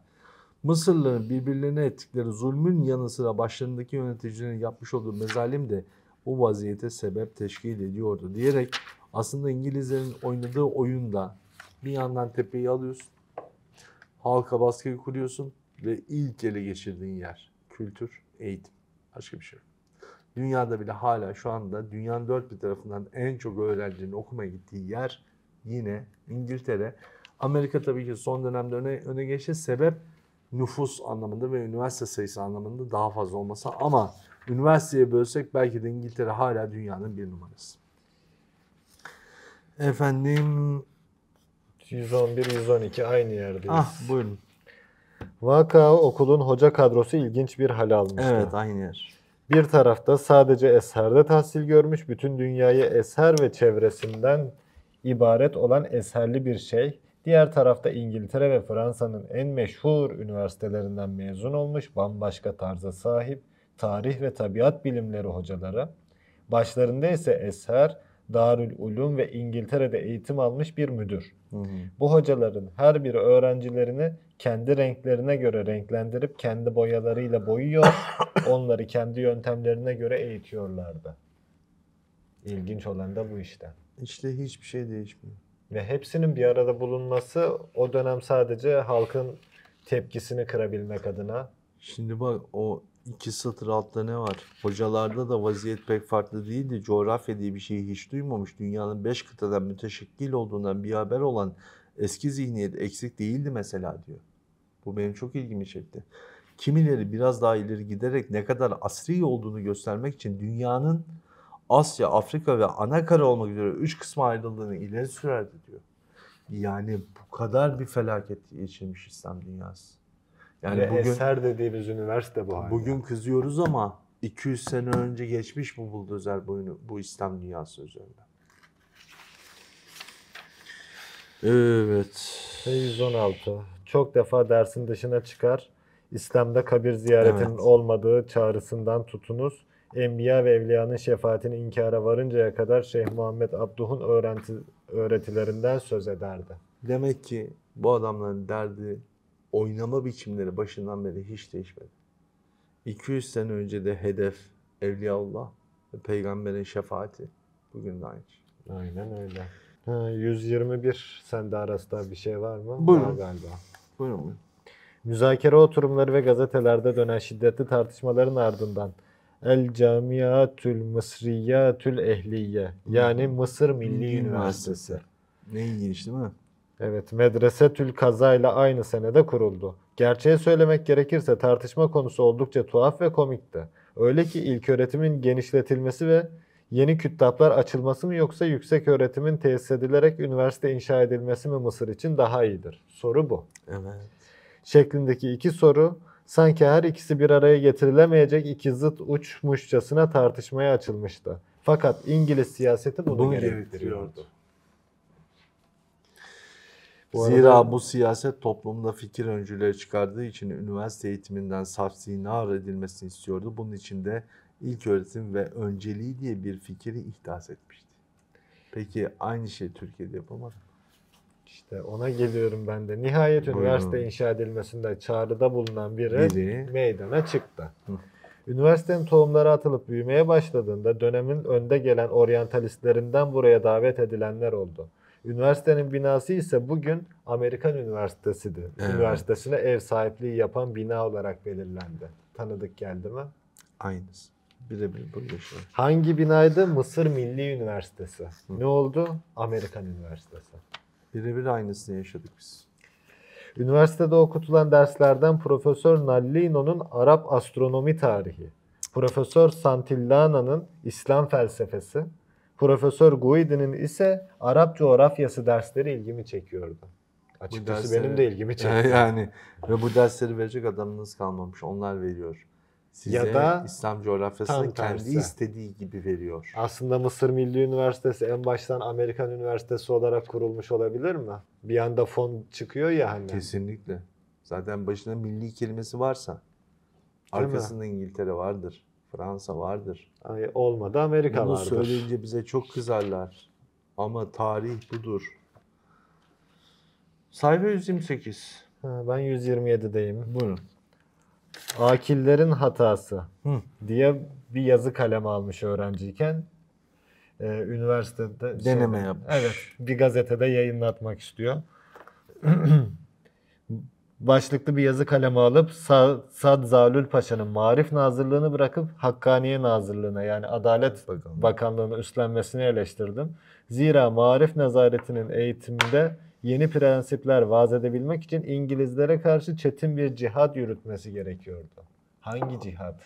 Mısırlıların birbirlerine ettikleri zulmün yanı sıra başlarındaki yöneticilerin yapmış olduğu mezalim de bu vaziyete sebep teşkil ediyordu diyerek aslında İngilizlerin oynadığı oyunda bir yandan tepeyi alıyorsun, halka baskıyı kuruyorsun ve ilk ele geçirdiğin yer kültür, eğitim. Başka bir şey yok. Dünyada bile hala şu anda dünyanın dört bir tarafından en çok öğrencinin okumaya gittiği yer yine İngiltere. Amerika tabii ki son dönemde öne, öne geçti. Sebep nüfus anlamında ve üniversite sayısı anlamında daha fazla olması ama üniversiteye bölsek belki de İngiltere hala dünyanın bir numarası. Efendim 111-112 aynı yerdeyiz. Ah buyurun. Vaka okulun hoca kadrosu ilginç bir hal almıştı. Evet aynı yer. Bir tarafta sadece Eser'de tahsil görmüş, bütün dünyayı Eser ve çevresinden ibaret olan eserli bir şey. Diğer tarafta İngiltere ve Fransa'nın en meşhur üniversitelerinden mezun olmuş, bambaşka tarza sahip tarih ve tabiat bilimleri hocaları, başlarında ise Esher, Darül Ulum ve İngiltere'de eğitim almış bir müdür. Hı hı. Bu hocaların her biri öğrencilerini kendi renklerine göre renklendirip kendi boyalarıyla boyuyor, onları kendi yöntemlerine göre eğitiyorlardı. İlginç olan da bu işte. İşte hiçbir şey değişmiyor. Ve hepsinin bir arada bulunması o dönem sadece halkın tepkisini kırabilmek adına. Şimdi bak o iki satır altta ne var? Hocalarda da vaziyet pek farklı değildi. Coğrafya diye bir şeyi hiç duymamış. Dünyanın beş kıtadan müteşekkil olduğundan bir haber olan eski zihniyet eksik değildi mesela diyor. Bu benim çok ilgimi çekti. Kimileri biraz daha ileri giderek ne kadar asri olduğunu göstermek için dünyanın Asya, Afrika ve ana olmak üzere üç kısma ayrıldığını ileri sürerdi diyor. Yani bu kadar bir felaket geçirmiş İslam dünyası. Yani Ve bugün eser dediğimiz üniversite bu halde. Bugün kızıyoruz ama 200 sene önce geçmiş bu buldozer boyunu bu İslam dünyası üzerinden. Evet. 116. Çok defa dersin dışına çıkar. İslam'da kabir ziyaretinin evet. olmadığı çağrısından tutunuz. Enbiya ve evliyanın şefaatini inkara varıncaya kadar Şeyh Muhammed Abduh'un öğrenti, öğretilerinden söz ederdi. Demek ki bu adamların derdi oynama biçimleri başından beri hiç değişmedi. 200 sene önce de hedef Evliyaullah ve peygamberin şefaati. Bugün de aynı şey. Aynen öyle. Ha, 121 sende arasında bir şey var mı? Buyurun. Var galiba. Buyurun. buyurun. Müzakere oturumları ve gazetelerde dönen şiddetli tartışmaların ardından El Camiatül Mısriyatül Ehliye yani Mısır Milli, Milli Üniversitesi. Üniversitesi. Ne ilginç değil mi? Evet, medrese tül kazayla aynı senede kuruldu. Gerçeği söylemek gerekirse tartışma konusu oldukça tuhaf ve komikti. Öyle ki ilköğretimin genişletilmesi ve yeni kütaplar açılması mı yoksa yüksek öğretimin tesis edilerek üniversite inşa edilmesi mi Mısır için daha iyidir? Soru bu. Evet. Şeklindeki iki soru sanki her ikisi bir araya getirilemeyecek iki zıt uçmuşçasına tartışmaya açılmıştı. Fakat İngiliz siyaseti bunu, bunu gerektiriyordu. Bu Zira bu siyaset toplumda fikir öncüleri çıkardığı için üniversite eğitiminden saf zinar edilmesini istiyordu. Bunun için de ilk öğretim ve önceliği diye bir fikri ihdas etmişti. Peki aynı şey Türkiye'de yapamaz mı? İşte ona geliyorum ben de. Nihayet Buyurun. üniversite inşa edilmesinde çağrıda bulunan biri Biri. meydana çıktı. Hı. Üniversitenin tohumları atılıp büyümeye başladığında dönemin önde gelen oryantalistlerinden buraya davet edilenler oldu. Üniversitenin binası ise bugün Amerikan Üniversitesi'di. Evet. Üniversitesine ev sahipliği yapan bina olarak belirlendi. Tanıdık geldi mi? Aynısı. Birebir burada şu. Hangi binaydı? Mısır Milli Üniversitesi. Hı. Ne oldu? Amerikan Üniversitesi. Birebir aynısını yaşadık biz. Üniversitede okutulan derslerden Profesör Nallino'nun Arap astronomi tarihi, Profesör Santillana'nın İslam felsefesi, Profesör Guidi'nin ise Arap coğrafyası dersleri ilgimi çekiyordu. Açıkçası dersleri, benim de ilgimi çekiyor. Yani ve bu dersleri verecek adamınız kalmamış. Onlar veriyor. Size ya da İslam coğrafyasını kendi istediği gibi veriyor. Aslında Mısır Milli Üniversitesi en baştan Amerikan Üniversitesi olarak kurulmuş olabilir mi? Bir anda fon çıkıyor ya hani. Kesinlikle. Zaten başına milli kelimesi varsa Değil arkasında mi? İngiltere vardır. Fransa vardır. Ay, olmadı Amerika Bunu vardır. Bunu söyleyince bize çok kızarlar. Ama tarih budur. Sayfa 128. Ha, ben 127'deyim. Buyurun. Akillerin hatası Hı. diye bir yazı kalem almış öğrenciyken e, üniversitede deneme şey, yapmış. Evet, bir gazetede yayınlatmak istiyor. başlıklı bir yazı kaleme alıp Sa Sad Zalül Paşa'nın Marif Nazırlığını bırakıp Hakkaniye Nazırlığına yani Adalet Bakanlığı. Bakanlığı'nı üstlenmesini eleştirdim. Zira Marif nazaretinin eğitiminde yeni prensipler vaz edebilmek için İngilizlere karşı çetin bir cihad yürütmesi gerekiyordu. Hangi cihad?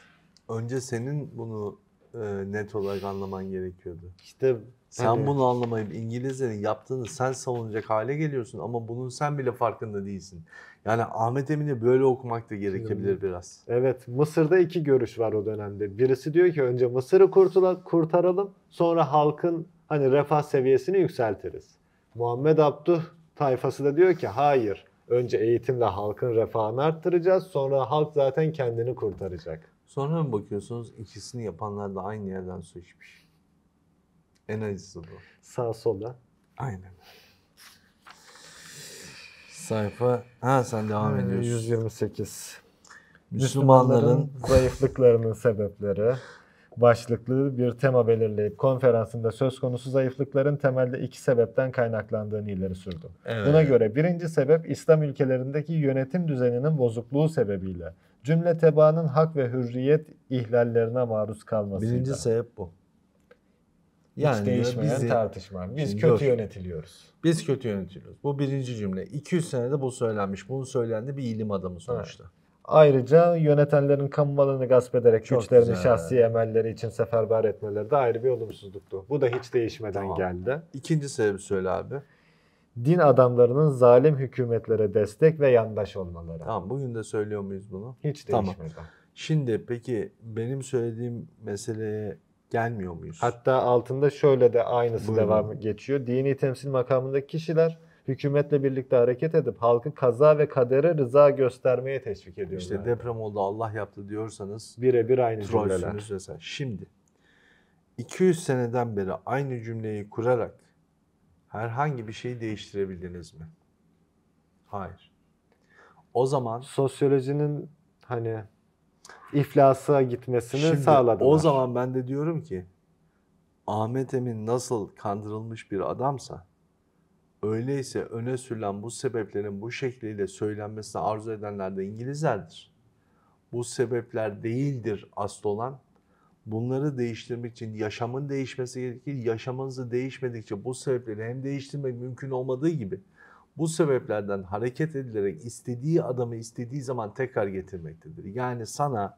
Önce senin bunu e, net olarak anlaman gerekiyordu. İşte sen evet. bunu anlamayıp İngilizlerin yaptığını sen savunacak hale geliyorsun ama bunun sen bile farkında değilsin. Yani Ahmet Emin'i böyle okumak da gerekebilir biraz. Evet Mısır'da iki görüş var o dönemde. Birisi diyor ki önce Mısır'ı kurtula, kurtaralım sonra halkın hani refah seviyesini yükseltiriz. Muhammed Abduh tayfası da diyor ki hayır önce eğitimle halkın refahını arttıracağız sonra halk zaten kendini kurtaracak. Sonra mı bakıyorsunuz ikisini yapanlar da aynı yerden su en acısı bu. Sağ sola. Aynen. Sayfa. Ha sen devam ee, ediyorsun. 128. Müslümanların zayıflıklarının sebepleri başlıklı bir tema belirleyip konferansında söz konusu zayıflıkların temelde iki sebepten kaynaklandığını ileri sürdü. Evet. Buna göre birinci sebep İslam ülkelerindeki yönetim düzeninin bozukluğu sebebiyle cümle tebaanın hak ve hürriyet ihlallerine maruz kalmasıydı. Birinci sebep bu. Yani Hiç bizi, tartışma. Biz kötü dur. yönetiliyoruz. Biz kötü yönetiliyoruz. Bu birinci cümle. 200 senede bu söylenmiş. Bunu söylendi bir ilim adamı sonuçta. Evet. Ayrıca yönetenlerin kamu malını gasp ederek Çok güçlerini güzel. şahsi emelleri için seferber etmeleri de ayrı bir olumsuzluktu. Bu da hiç değişmeden tamam. geldi. İkinci sebebi söyle abi. Din adamlarının zalim hükümetlere destek ve yandaş olmaları. Tamam bugün de söylüyor muyuz bunu? Hiç değişmeden. Tamam. Şimdi peki benim söylediğim meseleye gelmiyor muyuz? Hatta altında şöyle de aynısı Buyurun. devam geçiyor. Dini temsil makamındaki kişiler hükümetle birlikte hareket edip halkı kaza ve kadere rıza göstermeye teşvik ediyorlar. İşte deprem oldu Allah yaptı diyorsanız birebir aynı cümleler. Mesela. Şimdi 200 seneden beri aynı cümleyi kurarak herhangi bir şeyi değiştirebildiniz mi? Hayır. O zaman sosyolojinin hani iflasa gitmesini Şimdi, sağladılar. O zaman ben de diyorum ki Ahmet Emin nasıl kandırılmış bir adamsa öyleyse öne sürülen bu sebeplerin bu şekliyle söylenmesini arzu edenler de İngilizlerdir. Bu sebepler değildir asıl olan. Bunları değiştirmek için yaşamın değişmesi gerekir. Yaşamınızı değişmedikçe bu sebepleri hem değiştirmek mümkün olmadığı gibi bu sebeplerden hareket edilerek istediği adamı istediği zaman tekrar getirmektedir. Yani sana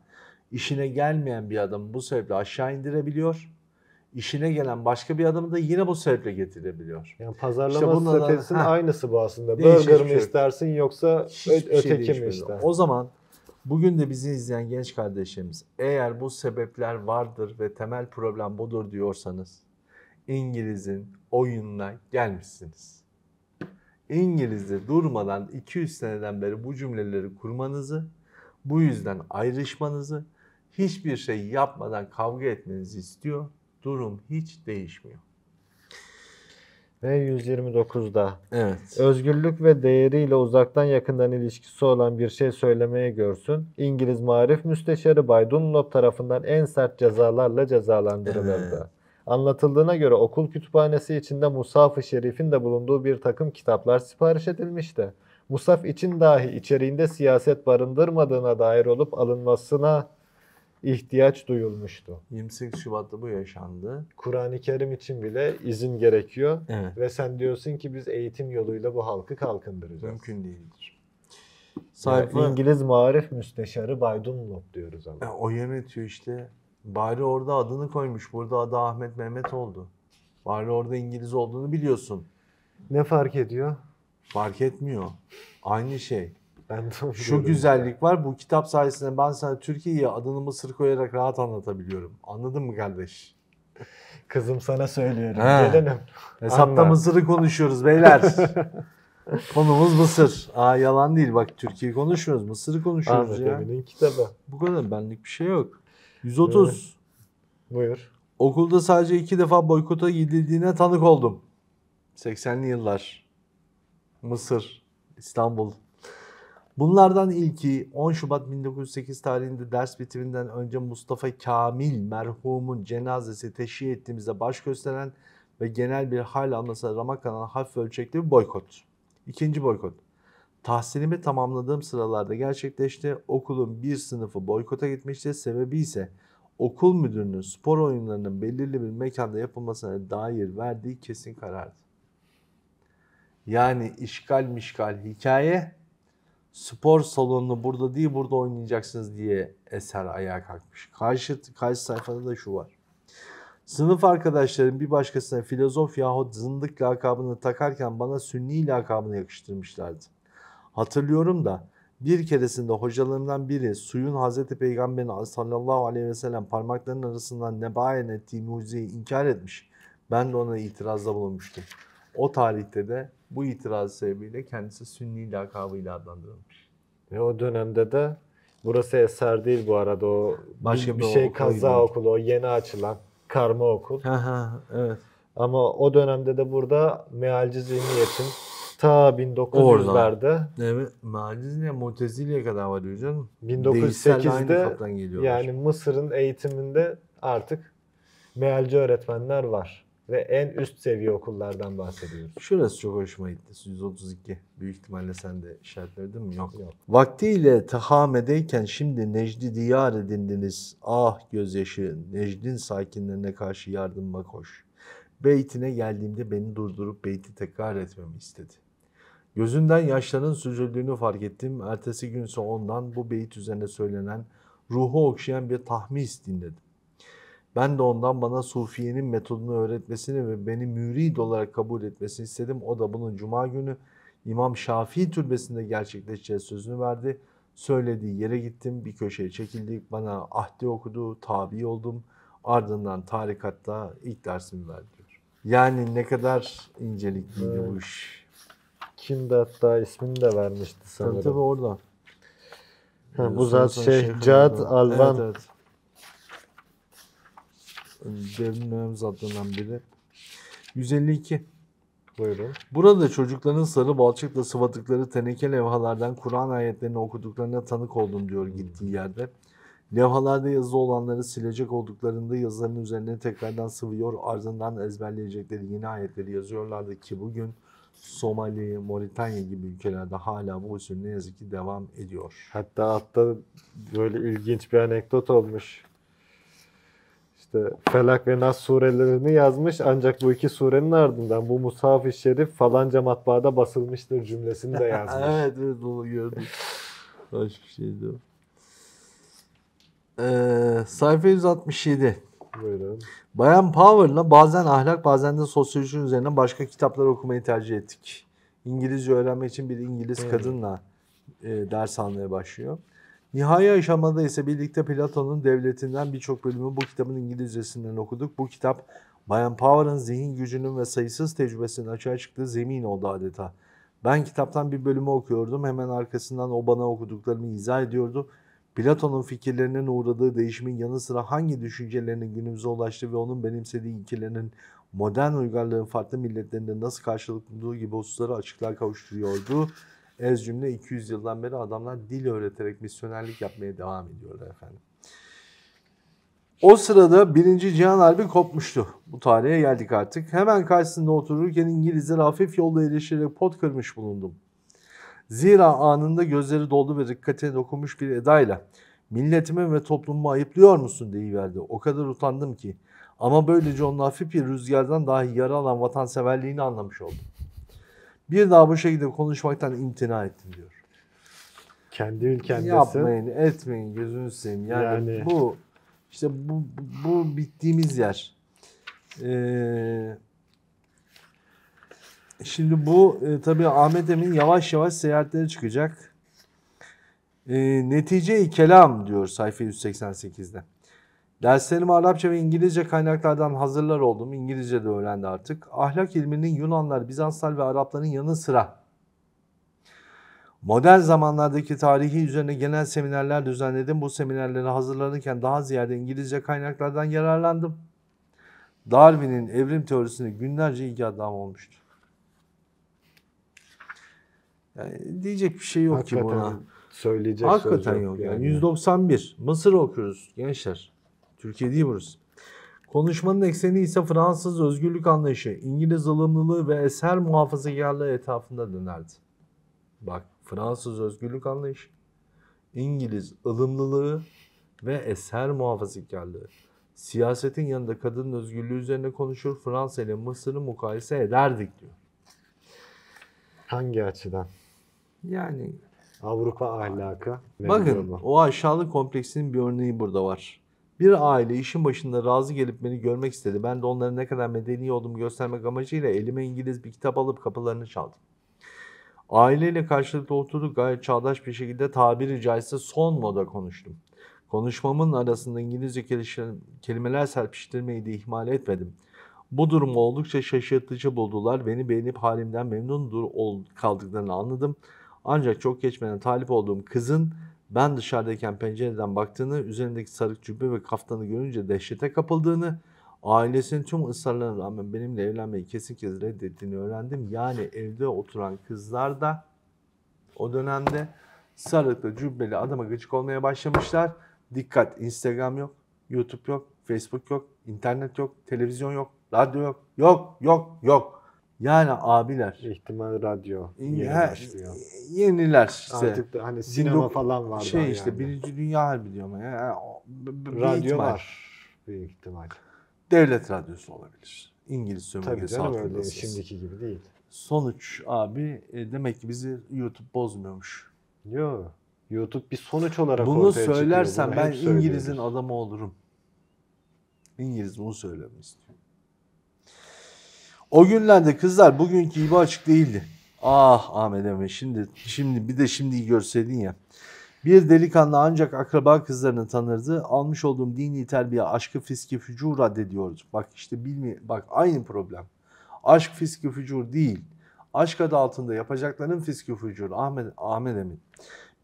işine gelmeyen bir adamı bu sebeple aşağı indirebiliyor. İşine gelen başka bir adamı da yine bu sebeple getirebiliyor. Yani pazarlama işte stratejisinin aynısı bu aslında. Burger mi şey istersin yoksa şey öteki şey mi istersin? O zaman bugün de bizi izleyen genç kardeşlerimiz eğer bu sebepler vardır ve temel problem budur diyorsanız İngiliz'in oyununa gelmişsiniz. İngilizde durmadan 200 seneden beri bu cümleleri kurmanızı, bu yüzden ayrışmanızı, hiçbir şey yapmadan kavga etmenizi istiyor. Durum hiç değişmiyor. Ve 129'da. Evet. Özgürlük ve değeriyle uzaktan yakından ilişkisi olan bir şey söylemeye görsün. İngiliz Marif Müsteşarı Bay Dunlop tarafından en sert cezalarla cezalandırılırdı. Evet. Anlatıldığına göre okul kütüphanesi içinde Musaf-ı Şerif'in de bulunduğu bir takım kitaplar sipariş edilmişti. Musaf için dahi içeriğinde siyaset barındırmadığına dair olup alınmasına ihtiyaç duyulmuştu. 28 Şubat'ta bu yaşandı. Kur'an-ı Kerim için bile izin gerekiyor. Evet. Ve sen diyorsun ki biz eğitim yoluyla bu halkı kalkındıracağız. Mümkün değildir. Sayfa... Yani İngiliz Maarif Müsteşarı Baydunlop diyoruz ama. Yani o yönetiyor işte. Bari orada adını koymuş. Burada adı Ahmet Mehmet oldu. Bari orada İngiliz olduğunu biliyorsun. Ne fark ediyor? Fark etmiyor. Aynı şey. Ben de Şu güzellik ya. var. Bu kitap sayesinde ben sana Türkiye'yi adını Mısır koyarak rahat anlatabiliyorum. Anladın mı kardeş? Kızım sana söylüyorum. He. Gelelim. Hesapta Mısır'ı konuşuyoruz beyler. Konumuz Mısır. Aa yalan değil bak Türkiye konuşmuyoruz. Mısır'ı konuşuyoruz Ahmet ya. Emin'in kitabı. Bu kadar benlik bir şey yok. 130. Ee, buyur. Okulda sadece iki defa boykota gidildiğine tanık oldum. 80'li yıllar. Mısır, İstanbul. Bunlardan ilki 10 Şubat 1908 tarihinde ders bitiminden önce Mustafa Kamil merhumun cenazesi teşhir ettiğimizde baş gösteren ve genel bir hal almasına ramak kalan hafif ölçekli bir boykot. İkinci boykot. Tahsilimi tamamladığım sıralarda gerçekleşti. Okulun bir sınıfı boykota gitmişti. Sebebi ise okul müdürünün spor oyunlarının belirli bir mekanda yapılmasına dair verdiği kesin karardı. Yani işgal mişgal hikaye spor salonunu burada değil burada oynayacaksınız diye eser ayağa kalkmış. Karşı, karşı sayfada da şu var. Sınıf arkadaşlarım bir başkasına filozof yahut zındık lakabını takarken bana sünni lakabını yakıştırmışlardı. Hatırlıyorum da bir keresinde hocalarından biri suyun Hazreti Peygamber'in sallallahu aleyhi ve sellem parmaklarının arasından nebayen ettiği mucizeyi inkar etmiş. Ben de ona itirazda bulunmuştum. O tarihte de bu itiraz sebebiyle kendisi Sünni lakabıyla adlandırılmış. Ve o dönemde de burası eser değil bu arada o Başka bir, bir şey, şey kaza okulu o yeni açılan karma okul. evet. Ama o dönemde de burada mealci zihniyetin ta 1900'lerde. Evet. Maldivler Montezilya kadar var diyor canım. 1908'de yani Mısır'ın eğitiminde artık mealci öğretmenler var. Ve en üst seviye okullardan bahsediyoruz. Şurası çok hoşuma gitti. 132. Büyük ihtimalle sen de işaretledin mi? Yok. Yok. Vaktiyle Tehame'deyken şimdi Necdi diyar edindiniz. Ah gözyaşı Necd'in sakinlerine karşı yardıma koş. Beytine geldiğimde beni durdurup beyti tekrar etmemi istedi. Gözünden yaşların süzüldüğünü fark ettim. Ertesi günse ondan bu beyit üzerine söylenen ruhu okşayan bir tahmis dinledim. Ben de ondan bana sufiyenin metodunu öğretmesini ve beni mürid olarak kabul etmesini istedim. O da bunun cuma günü İmam Şafii türbesinde gerçekleşeceği sözünü verdi. Söylediği yere gittim, bir köşeye çekildik, bana ahdi okudu, tabi oldum. Ardından tarikatta ilk dersimi verdi. Yani ne kadar incelikliydi evet. bu iş. Kimdi hatta ismini de vermişti sanırım. Tabii tabii orada. Ha, ee, bu zat şey, şey Cad Alvan. Evet, evet. Devrim zatlarından biri. 152. Buyurun. Burada çocukların sarı balçıkla sıvadıkları teneke levhalardan Kur'an ayetlerini okuduklarına tanık oldum diyor hmm. gittiği yerde. Levhalarda yazı olanları silecek olduklarında yazıların üzerine tekrardan sıvıyor ardından ezberleyecekleri yeni ayetleri yazıyorlardı ki bugün Somali, Moritanya gibi ülkelerde hala bu usul ne yazık ki devam ediyor. Hatta hatta böyle ilginç bir anekdot olmuş. İşte Felak ve Nas surelerini yazmış ancak bu iki surenin ardından bu Musaf-ı Şerif falanca matbaada basılmıştır cümlesini de yazmış. evet evet onu gördüm. Başka bir şeydi o. Ee, sayfa 167. Buyurun. Bayan Power'la bazen ahlak bazen de sosyoloji üzerine başka kitaplar okumayı tercih ettik. İngilizce öğrenmek için bir İngiliz hmm. kadınla e, ders almaya başlıyor. Nihai aşamada ise birlikte Platon'un devletinden birçok bölümü bu kitabın İngilizcesinden okuduk. Bu kitap Bayan Power'ın zihin gücünün ve sayısız tecrübesinin açığa çıktığı zemin oldu adeta. Ben kitaptan bir bölümü okuyordum. Hemen arkasından o bana okuduklarını izah ediyordu. Platon'un fikirlerinin uğradığı değişimin yanı sıra hangi düşüncelerinin günümüze ulaştığı ve onun benimsediği ilkelerinin modern uygarlığın farklı milletlerinde nasıl karşılık bulduğu gibi hususları açıklığa kavuşturuyordu. Ez cümle 200 yıldan beri adamlar dil öğreterek misyonerlik yapmaya devam ediyorlar efendim. O sırada birinci Cihan Harbi kopmuştu. Bu tarihe geldik artık. Hemen karşısında otururken İngilizler hafif yolda eleştirerek pot kırmış bulundum. Zira anında gözleri doldu ve dikkatini dokunmuş bir edayla milletimi ve toplumumu ayıplıyor musun deyiverdi. O kadar utandım ki. Ama böylece onun hafif bir rüzgardan dahi yara alan vatanseverliğini anlamış oldum. Bir daha bu şekilde konuşmaktan imtina ettim diyor. Kendi ülkendesi. Yapmayın, etmeyin gözünü seveyim. Yani, yani... bu işte bu, bu bittiğimiz yer. Eee Şimdi bu e, tabii Ahmet Emin yavaş yavaş seyahatlere çıkacak. E, netice-i kelam diyor sayfa 188'de. Derslerimi Arapça ve İngilizce kaynaklardan hazırlar oldum. İngilizce de öğrendi artık. Ahlak ilminin Yunanlar, Bizanslar ve Arapların yanı sıra Modern zamanlardaki tarihi üzerine genel seminerler düzenledim. Bu seminerlere hazırlanırken daha ziyade İngilizce kaynaklardan yararlandım. Darwin'in evrim teorisini günlerce ilgi adam olmuştu. Yani diyecek bir şey yok Hakikaten ki buna. Söyleyecek Hakikaten yok. Yani. yani 191. Mısır okuyoruz gençler. Türkiye değil burası. Konuşmanın ekseni ise Fransız özgürlük anlayışı, İngiliz ılımlılığı ve eser muhafazakarlığı etrafında dönerdi. Bak Fransız özgürlük anlayışı, İngiliz ılımlılığı ve eser muhafazakarlığı. Siyasetin yanında kadının özgürlüğü üzerine konuşur, Fransa ile Mısır'ı mukayese ederdik diyor. Hangi açıdan? Yani Avrupa ahlaka. Bakın o aşağılık kompleksinin bir örneği burada var. Bir aile işin başında razı gelip beni görmek istedi. Ben de onlara ne kadar medeni olduğumu göstermek amacıyla elime İngiliz bir kitap alıp kapılarını çaldım. Aileyle karşılıklı oturduk gayet çağdaş bir şekilde tabiri caizse son moda konuştum. Konuşmamın arasında İngilizce kelimeler serpiştirmeyi de ihmal etmedim. Bu durumu oldukça şaşırtıcı buldular. Beni beğenip halimden memnundur kaldıklarını anladım. Ancak çok geçmeden talip olduğum kızın ben dışarıdayken pencereden baktığını, üzerindeki sarık cübbe ve kaftanı görünce dehşete kapıldığını, ailesinin tüm ısrarlarına rağmen benimle evlenmeyi kesin kez reddettiğini öğrendim. Yani evde oturan kızlar da o dönemde sarıklı cübbeli adama gıcık olmaya başlamışlar. Dikkat Instagram yok, YouTube yok, Facebook yok, internet yok, televizyon yok, radyo yok, yok, yok, yok. Yani abiler. İhtimal radyo yeni başlıyor. Yeniler işte. Artık da hani sinema Bin, falan var. Şey işte yani. Birinci Dünya Harbi diyor ama. Yani, radyo ihtimal. var büyük ihtimal. Devlet radyosu olabilir. İngiliz sömürgesi Tabii canım öyle şimdiki gibi değil. Sonuç abi e, demek ki bizi YouTube bozmuyormuş. Yok. YouTube bir sonuç olarak bunu ortaya çıkıyor. Bunu ben İngiliz'in adamı olurum. İngiliz bunu söylememi istiyor. O günlerde kızlar bugünkü gibi açık değildi. Ah Ahmet Emre şimdi şimdi bir de şimdi görseydin ya. Bir delikanlı ancak akraba kızlarını tanırdı. Almış olduğum dini terbiye aşkı fiski fücur addediyordu. Bak işte bilmi bak aynı problem. Aşk fiski fücur değil. Aşk adı altında yapacakların fiski fücur. Ahmet, Ahmet Emin.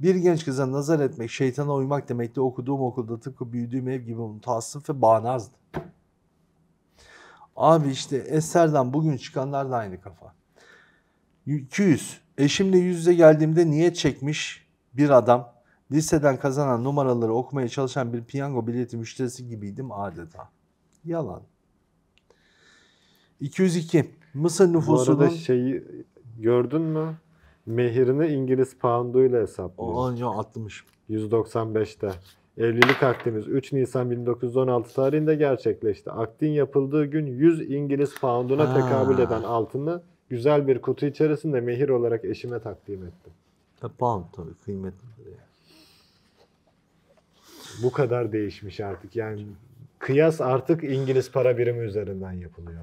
Bir genç kıza nazar etmek, şeytana uymak demekti. Okuduğum okulda tıpkı büyüdüğüm ev gibi mutaassıf ve bağnazdı. Abi işte eserden bugün çıkanlar da aynı kafa. 200. Eşimle yüz yüze geldiğimde niye çekmiş bir adam liseden kazanan numaraları okumaya çalışan bir piyango bileti müşterisi gibiydim adeta. Yalan. 202. Mısır nüfusu. Bu arada şeyi gördün mü? Mehirini İngiliz poundu ile hesaplıyor. Aa, ya atlamışım. 195'te. Evlilik akdimiz 3 Nisan 1916 tarihinde gerçekleşti. Aktin yapıldığı gün 100 İngiliz pounduna ha. tekabül eden altını güzel bir kutu içerisinde mehir olarak eşime takdim ettim. E, pound tabii kıymetli Bu kadar değişmiş artık yani kıyas artık İngiliz para birimi üzerinden yapılıyor.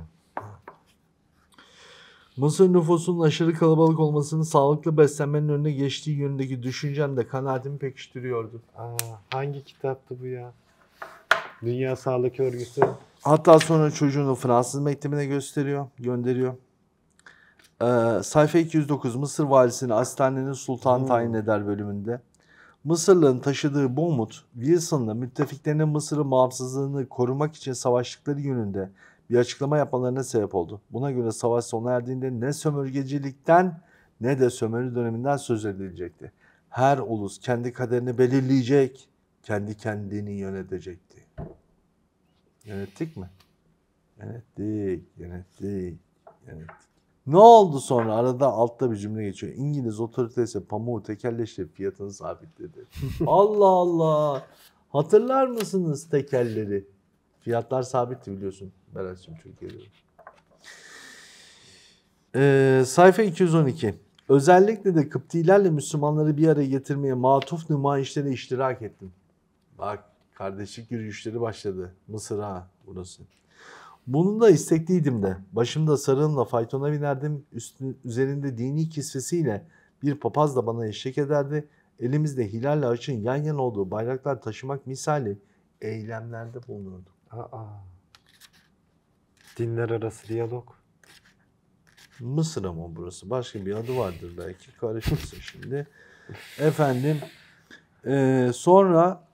Mısır nüfusunun aşırı kalabalık olmasının sağlıklı beslenmenin önüne geçtiği yönündeki düşüncem de kanaatimi pekiştiriyordu. Aa, hangi kitaptı bu ya? Dünya Sağlık Örgütü. Hatta sonra çocuğunu Fransız mektebine gösteriyor, gönderiyor. Ee, sayfa 209 Mısır valisini hastanenin sultan hmm. tayin eder bölümünde. Mısır'lı'nın taşıdığı bu umut, Wilson'la müttefiklerinin Mısır'ın bağımsızlığını korumak için savaştıkları yönünde bir açıklama yapmalarına sebep oldu. Buna göre savaş sona erdiğinde ne sömürgecilikten ne de sömürü döneminden söz edilecekti. Her ulus kendi kaderini belirleyecek, kendi kendini yönetecekti. Yönettik mi? Yönettik, yönettik, yönettik. Ne oldu sonra? Arada altta bir cümle geçiyor. İngiliz otoritesi pamuğu tekelleştirip fiyatını sabitledi. Allah Allah! Hatırlar mısınız tekelleri? Fiyatlar sabitti biliyorsun. Berat'cığım Türkiye'de. Ee, sayfa 212. Özellikle de Kıptilerle Müslümanları bir araya getirmeye matuf nümayişlere iştirak ettim. Bak kardeşlik yürüyüşleri başladı. Mısır ha burası. Bunu da istekliydim de. Başımda sarığımla faytona binerdim. Üstün, üzerinde dini kisvesiyle bir papaz da bana eşlik ederdi. Elimizde hilalle açın yan yana olduğu bayraklar taşımak misali eylemlerde bulunurduk. Aa. Dinler arası diyalog. Mısır ama burası. Başka bir adı vardır belki. Karışmasın şimdi. Efendim e, sonra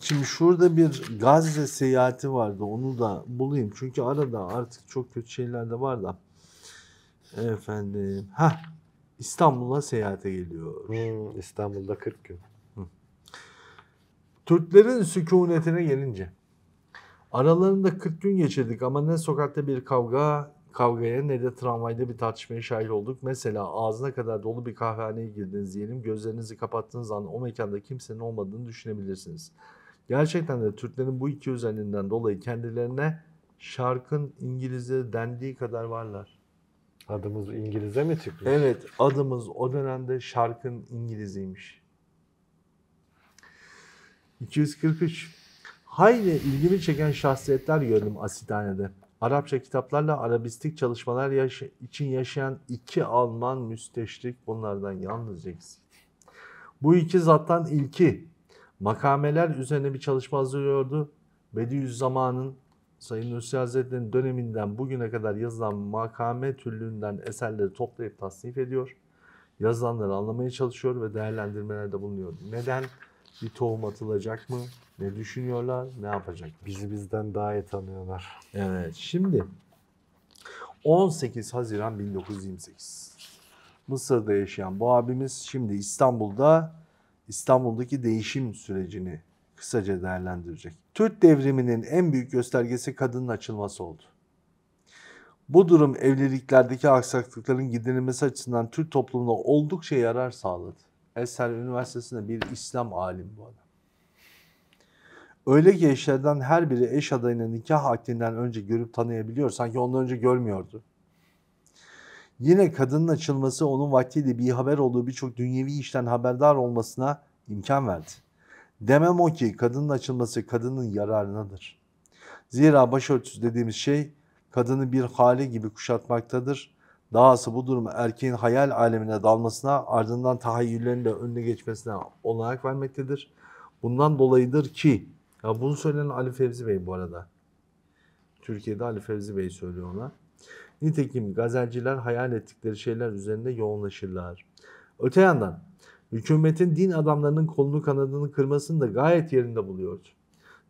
şimdi şurada bir Gazze seyahati vardı. Onu da bulayım. Çünkü arada artık çok kötü şeyler de var da. Efendim. ha İstanbul'a seyahate geliyor. Hmm, İstanbul'da 40 gün. Türklerin sükunetine gelince. Aralarında 40 gün geçirdik ama ne sokakta bir kavga kavgaya ne de tramvayda bir tartışmaya şahit olduk. Mesela ağzına kadar dolu bir kahvehaneye girdiniz diyelim. Gözlerinizi kapattığınız an o mekanda kimsenin olmadığını düşünebilirsiniz. Gerçekten de Türklerin bu iki özelliğinden dolayı kendilerine şarkın İngilizce dendiği kadar varlar. Adımız İngilizce mi çıkmış? Evet adımız o dönemde şarkın İngiliziymiş. 243 Hayli ilgimi çeken şahsiyetler gördüm asidhanede. Arapça kitaplarla Arabistik çalışmalar yaş için yaşayan iki Alman müsteşrik bunlardan yalnızca ikisi. Bu iki zattan ilki makameler üzerine bir çalışma hazırlıyordu. Bediüzzaman'ın Sayın Nursi Hazretleri'nin döneminden bugüne kadar yazılan makame türlüğünden eserleri toplayıp tasnif ediyor. Yazılanları anlamaya çalışıyor ve değerlendirmelerde bulunuyor. Neden? Bir tohum atılacak mı? Ne düşünüyorlar, ne yapacak? Bizi bizden daha iyi tanıyorlar. Evet, şimdi 18 Haziran 1928. Mısır'da yaşayan bu abimiz şimdi İstanbul'da İstanbul'daki değişim sürecini kısaca değerlendirecek. Türk devriminin en büyük göstergesi kadının açılması oldu. Bu durum evliliklerdeki aksaklıkların giderilmesi açısından Türk toplumuna oldukça yarar sağladı. Eser Üniversitesi'nde bir İslam alim bu adam öyle ki eşlerden her biri eş adayına nikah akdinden önce görüp tanıyabiliyor. Sanki ondan önce görmüyordu. Yine kadının açılması onun vaktiyle bir haber olduğu birçok dünyevi işten haberdar olmasına imkan verdi. Demem o ki kadının açılması kadının yararınadır. Zira başörtüsü dediğimiz şey kadını bir hale gibi kuşatmaktadır. Dahası bu durum erkeğin hayal alemine dalmasına ardından tahayyüllerinin de önüne geçmesine olanak vermektedir. Bundan dolayıdır ki ya bunu söyleyen Ali Fevzi Bey bu arada. Türkiye'de Ali Fevzi Bey söylüyor ona. Nitekim gazelciler hayal ettikleri şeyler üzerinde yoğunlaşırlar. Öte yandan hükümetin din adamlarının kolunu kanadını kırmasını da gayet yerinde buluyordu.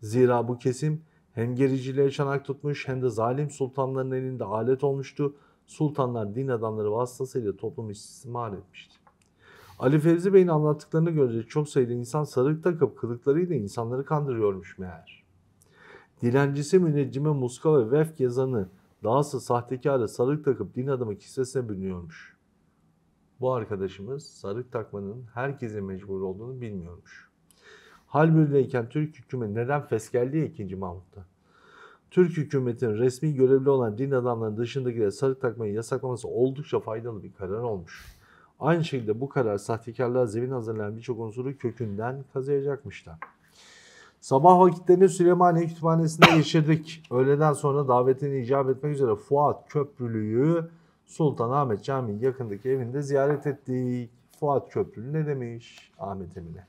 Zira bu kesim hem gericiliğe çanak tutmuş hem de zalim sultanların elinde alet olmuştu. Sultanlar din adamları vasıtasıyla toplumu istismar etmişti. Ali Fevzi Bey'in anlattıklarını görecek çok sayıda insan sarık takıp kılıklarıyla insanları kandırıyormuş meğer. Dilencisi müneccime muska ve vefk yazanı dahası sahtekara sarık takıp din adamı kisvesine bürünüyormuş. Bu arkadaşımız sarık takmanın herkese mecbur olduğunu bilmiyormuş. Hal böyleyken Türk hükümeti neden feskelli 2. Mahmut'ta? Türk hükümetinin resmi görevli olan din adamlarının dışındakiler sarık takmayı yasaklaması oldukça faydalı bir karar olmuş. Aynı şekilde bu karar sahtekarlığa zemin hazırlayan birçok unsuru kökünden kazıyacakmışlar. Sabah vakitlerini Süleymaniye Kütüphanesi'nde geçirdik. Öğleden sonra davetini icap etmek üzere Fuat Köprülü'yü Sultanahmet Camii yakındaki evinde ziyaret ettik. Fuat Köprülü ne demiş Ahmet Emine?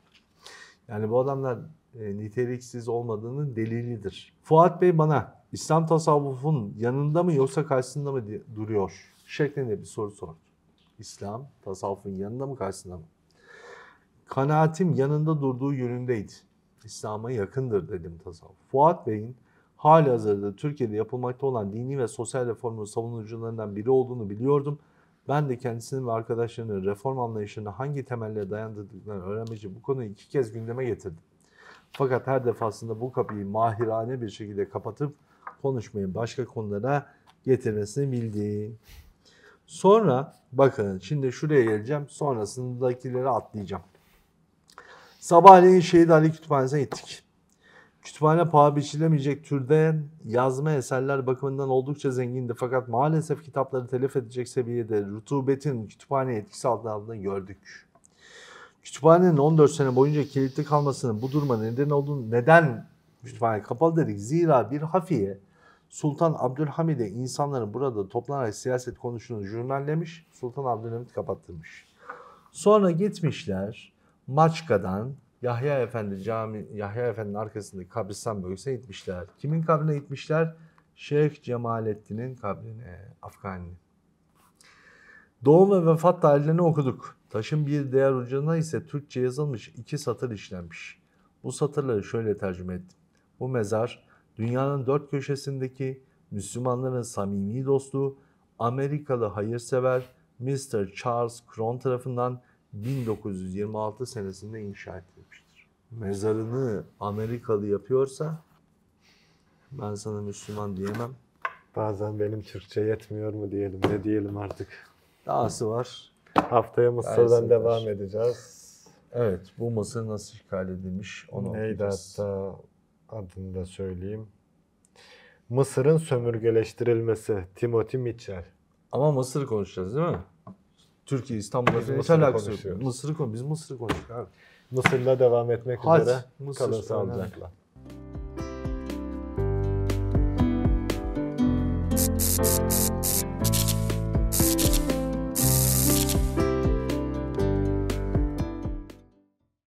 Yani bu adamlar e, niteliksiz olmadığının delilidir. Fuat Bey bana İslam tasavvufun yanında mı yoksa karşısında mı duruyor şeklinde bir soru sordu. İslam tasavvufun yanında mı karşısında mı? Kanaatim yanında durduğu yönündeydi. İslam'a yakındır dedim tasavvuf. Fuat Bey'in hali hazırda Türkiye'de yapılmakta olan dini ve sosyal reformun savunucularından biri olduğunu biliyordum. Ben de kendisinin ve arkadaşlarının reform anlayışını hangi temellere dayandırdıklarını öğrenmek bu konuyu iki kez gündeme getirdim. Fakat her defasında bu kapıyı mahirane bir şekilde kapatıp konuşmayı başka konulara getirmesini bildim. Sonra bakın şimdi şuraya geleceğim. Sonrasındakileri atlayacağım. Sabahleyin Şehit Ali Kütüphanesi'ne gittik. Kütüphane paha biçilemeyecek türde yazma eserler bakımından oldukça zengindi fakat maalesef kitapları telef edecek seviyede rutubetin kütüphane etkisi altında gördük. Kütüphanenin 14 sene boyunca kilitli kalmasının bu duruma neden olduğunu neden kütüphane kapalı dedik. Zira bir hafiye Sultan Abdülhamid'e insanların burada toplanarak siyaset konuşunu jurnallemiş. Sultan Abdülhamid kapattırmış. Sonra gitmişler Maçka'dan Yahya Efendi cami Yahya Efendi'nin arkasındaki kabristan bölgesine gitmişler. Kimin kabrine gitmişler? Şeyh Cemalettin'in kabrine, e, Afgani. Doğum ve vefat tarihlerini okuduk. Taşın bir değer ucuna ise Türkçe yazılmış iki satır işlenmiş. Bu satırları şöyle tercüme ettim. Bu mezar dünyanın dört köşesindeki Müslümanların samimi dostu Amerikalı hayırsever Mr. Charles Cron tarafından 1926 senesinde inşa edilmiştir. Mezarını Amerikalı yapıyorsa ben sana Müslüman diyemem. Bazen benim Türkçe yetmiyor mu diyelim ne diyelim artık. Dahası var. Haftaya Mısır'dan devam edeceğiz. Evet bu Mısır nasıl işgal edilmiş onu Neydi okuyacağız. hatta adını da söyleyeyim. Mısır'ın sömürgeleştirilmesi Timothy Mitchell. Ama Mısır konuşacağız değil mi? Türkiye, İstanbul'a biz Mısır'ı konuşuyoruz. Mısır'ı, biz Mısır'ı konuşuyoruz. Mısır'la devam etmek Hac, üzere Mısır, kalın sağlıcakla.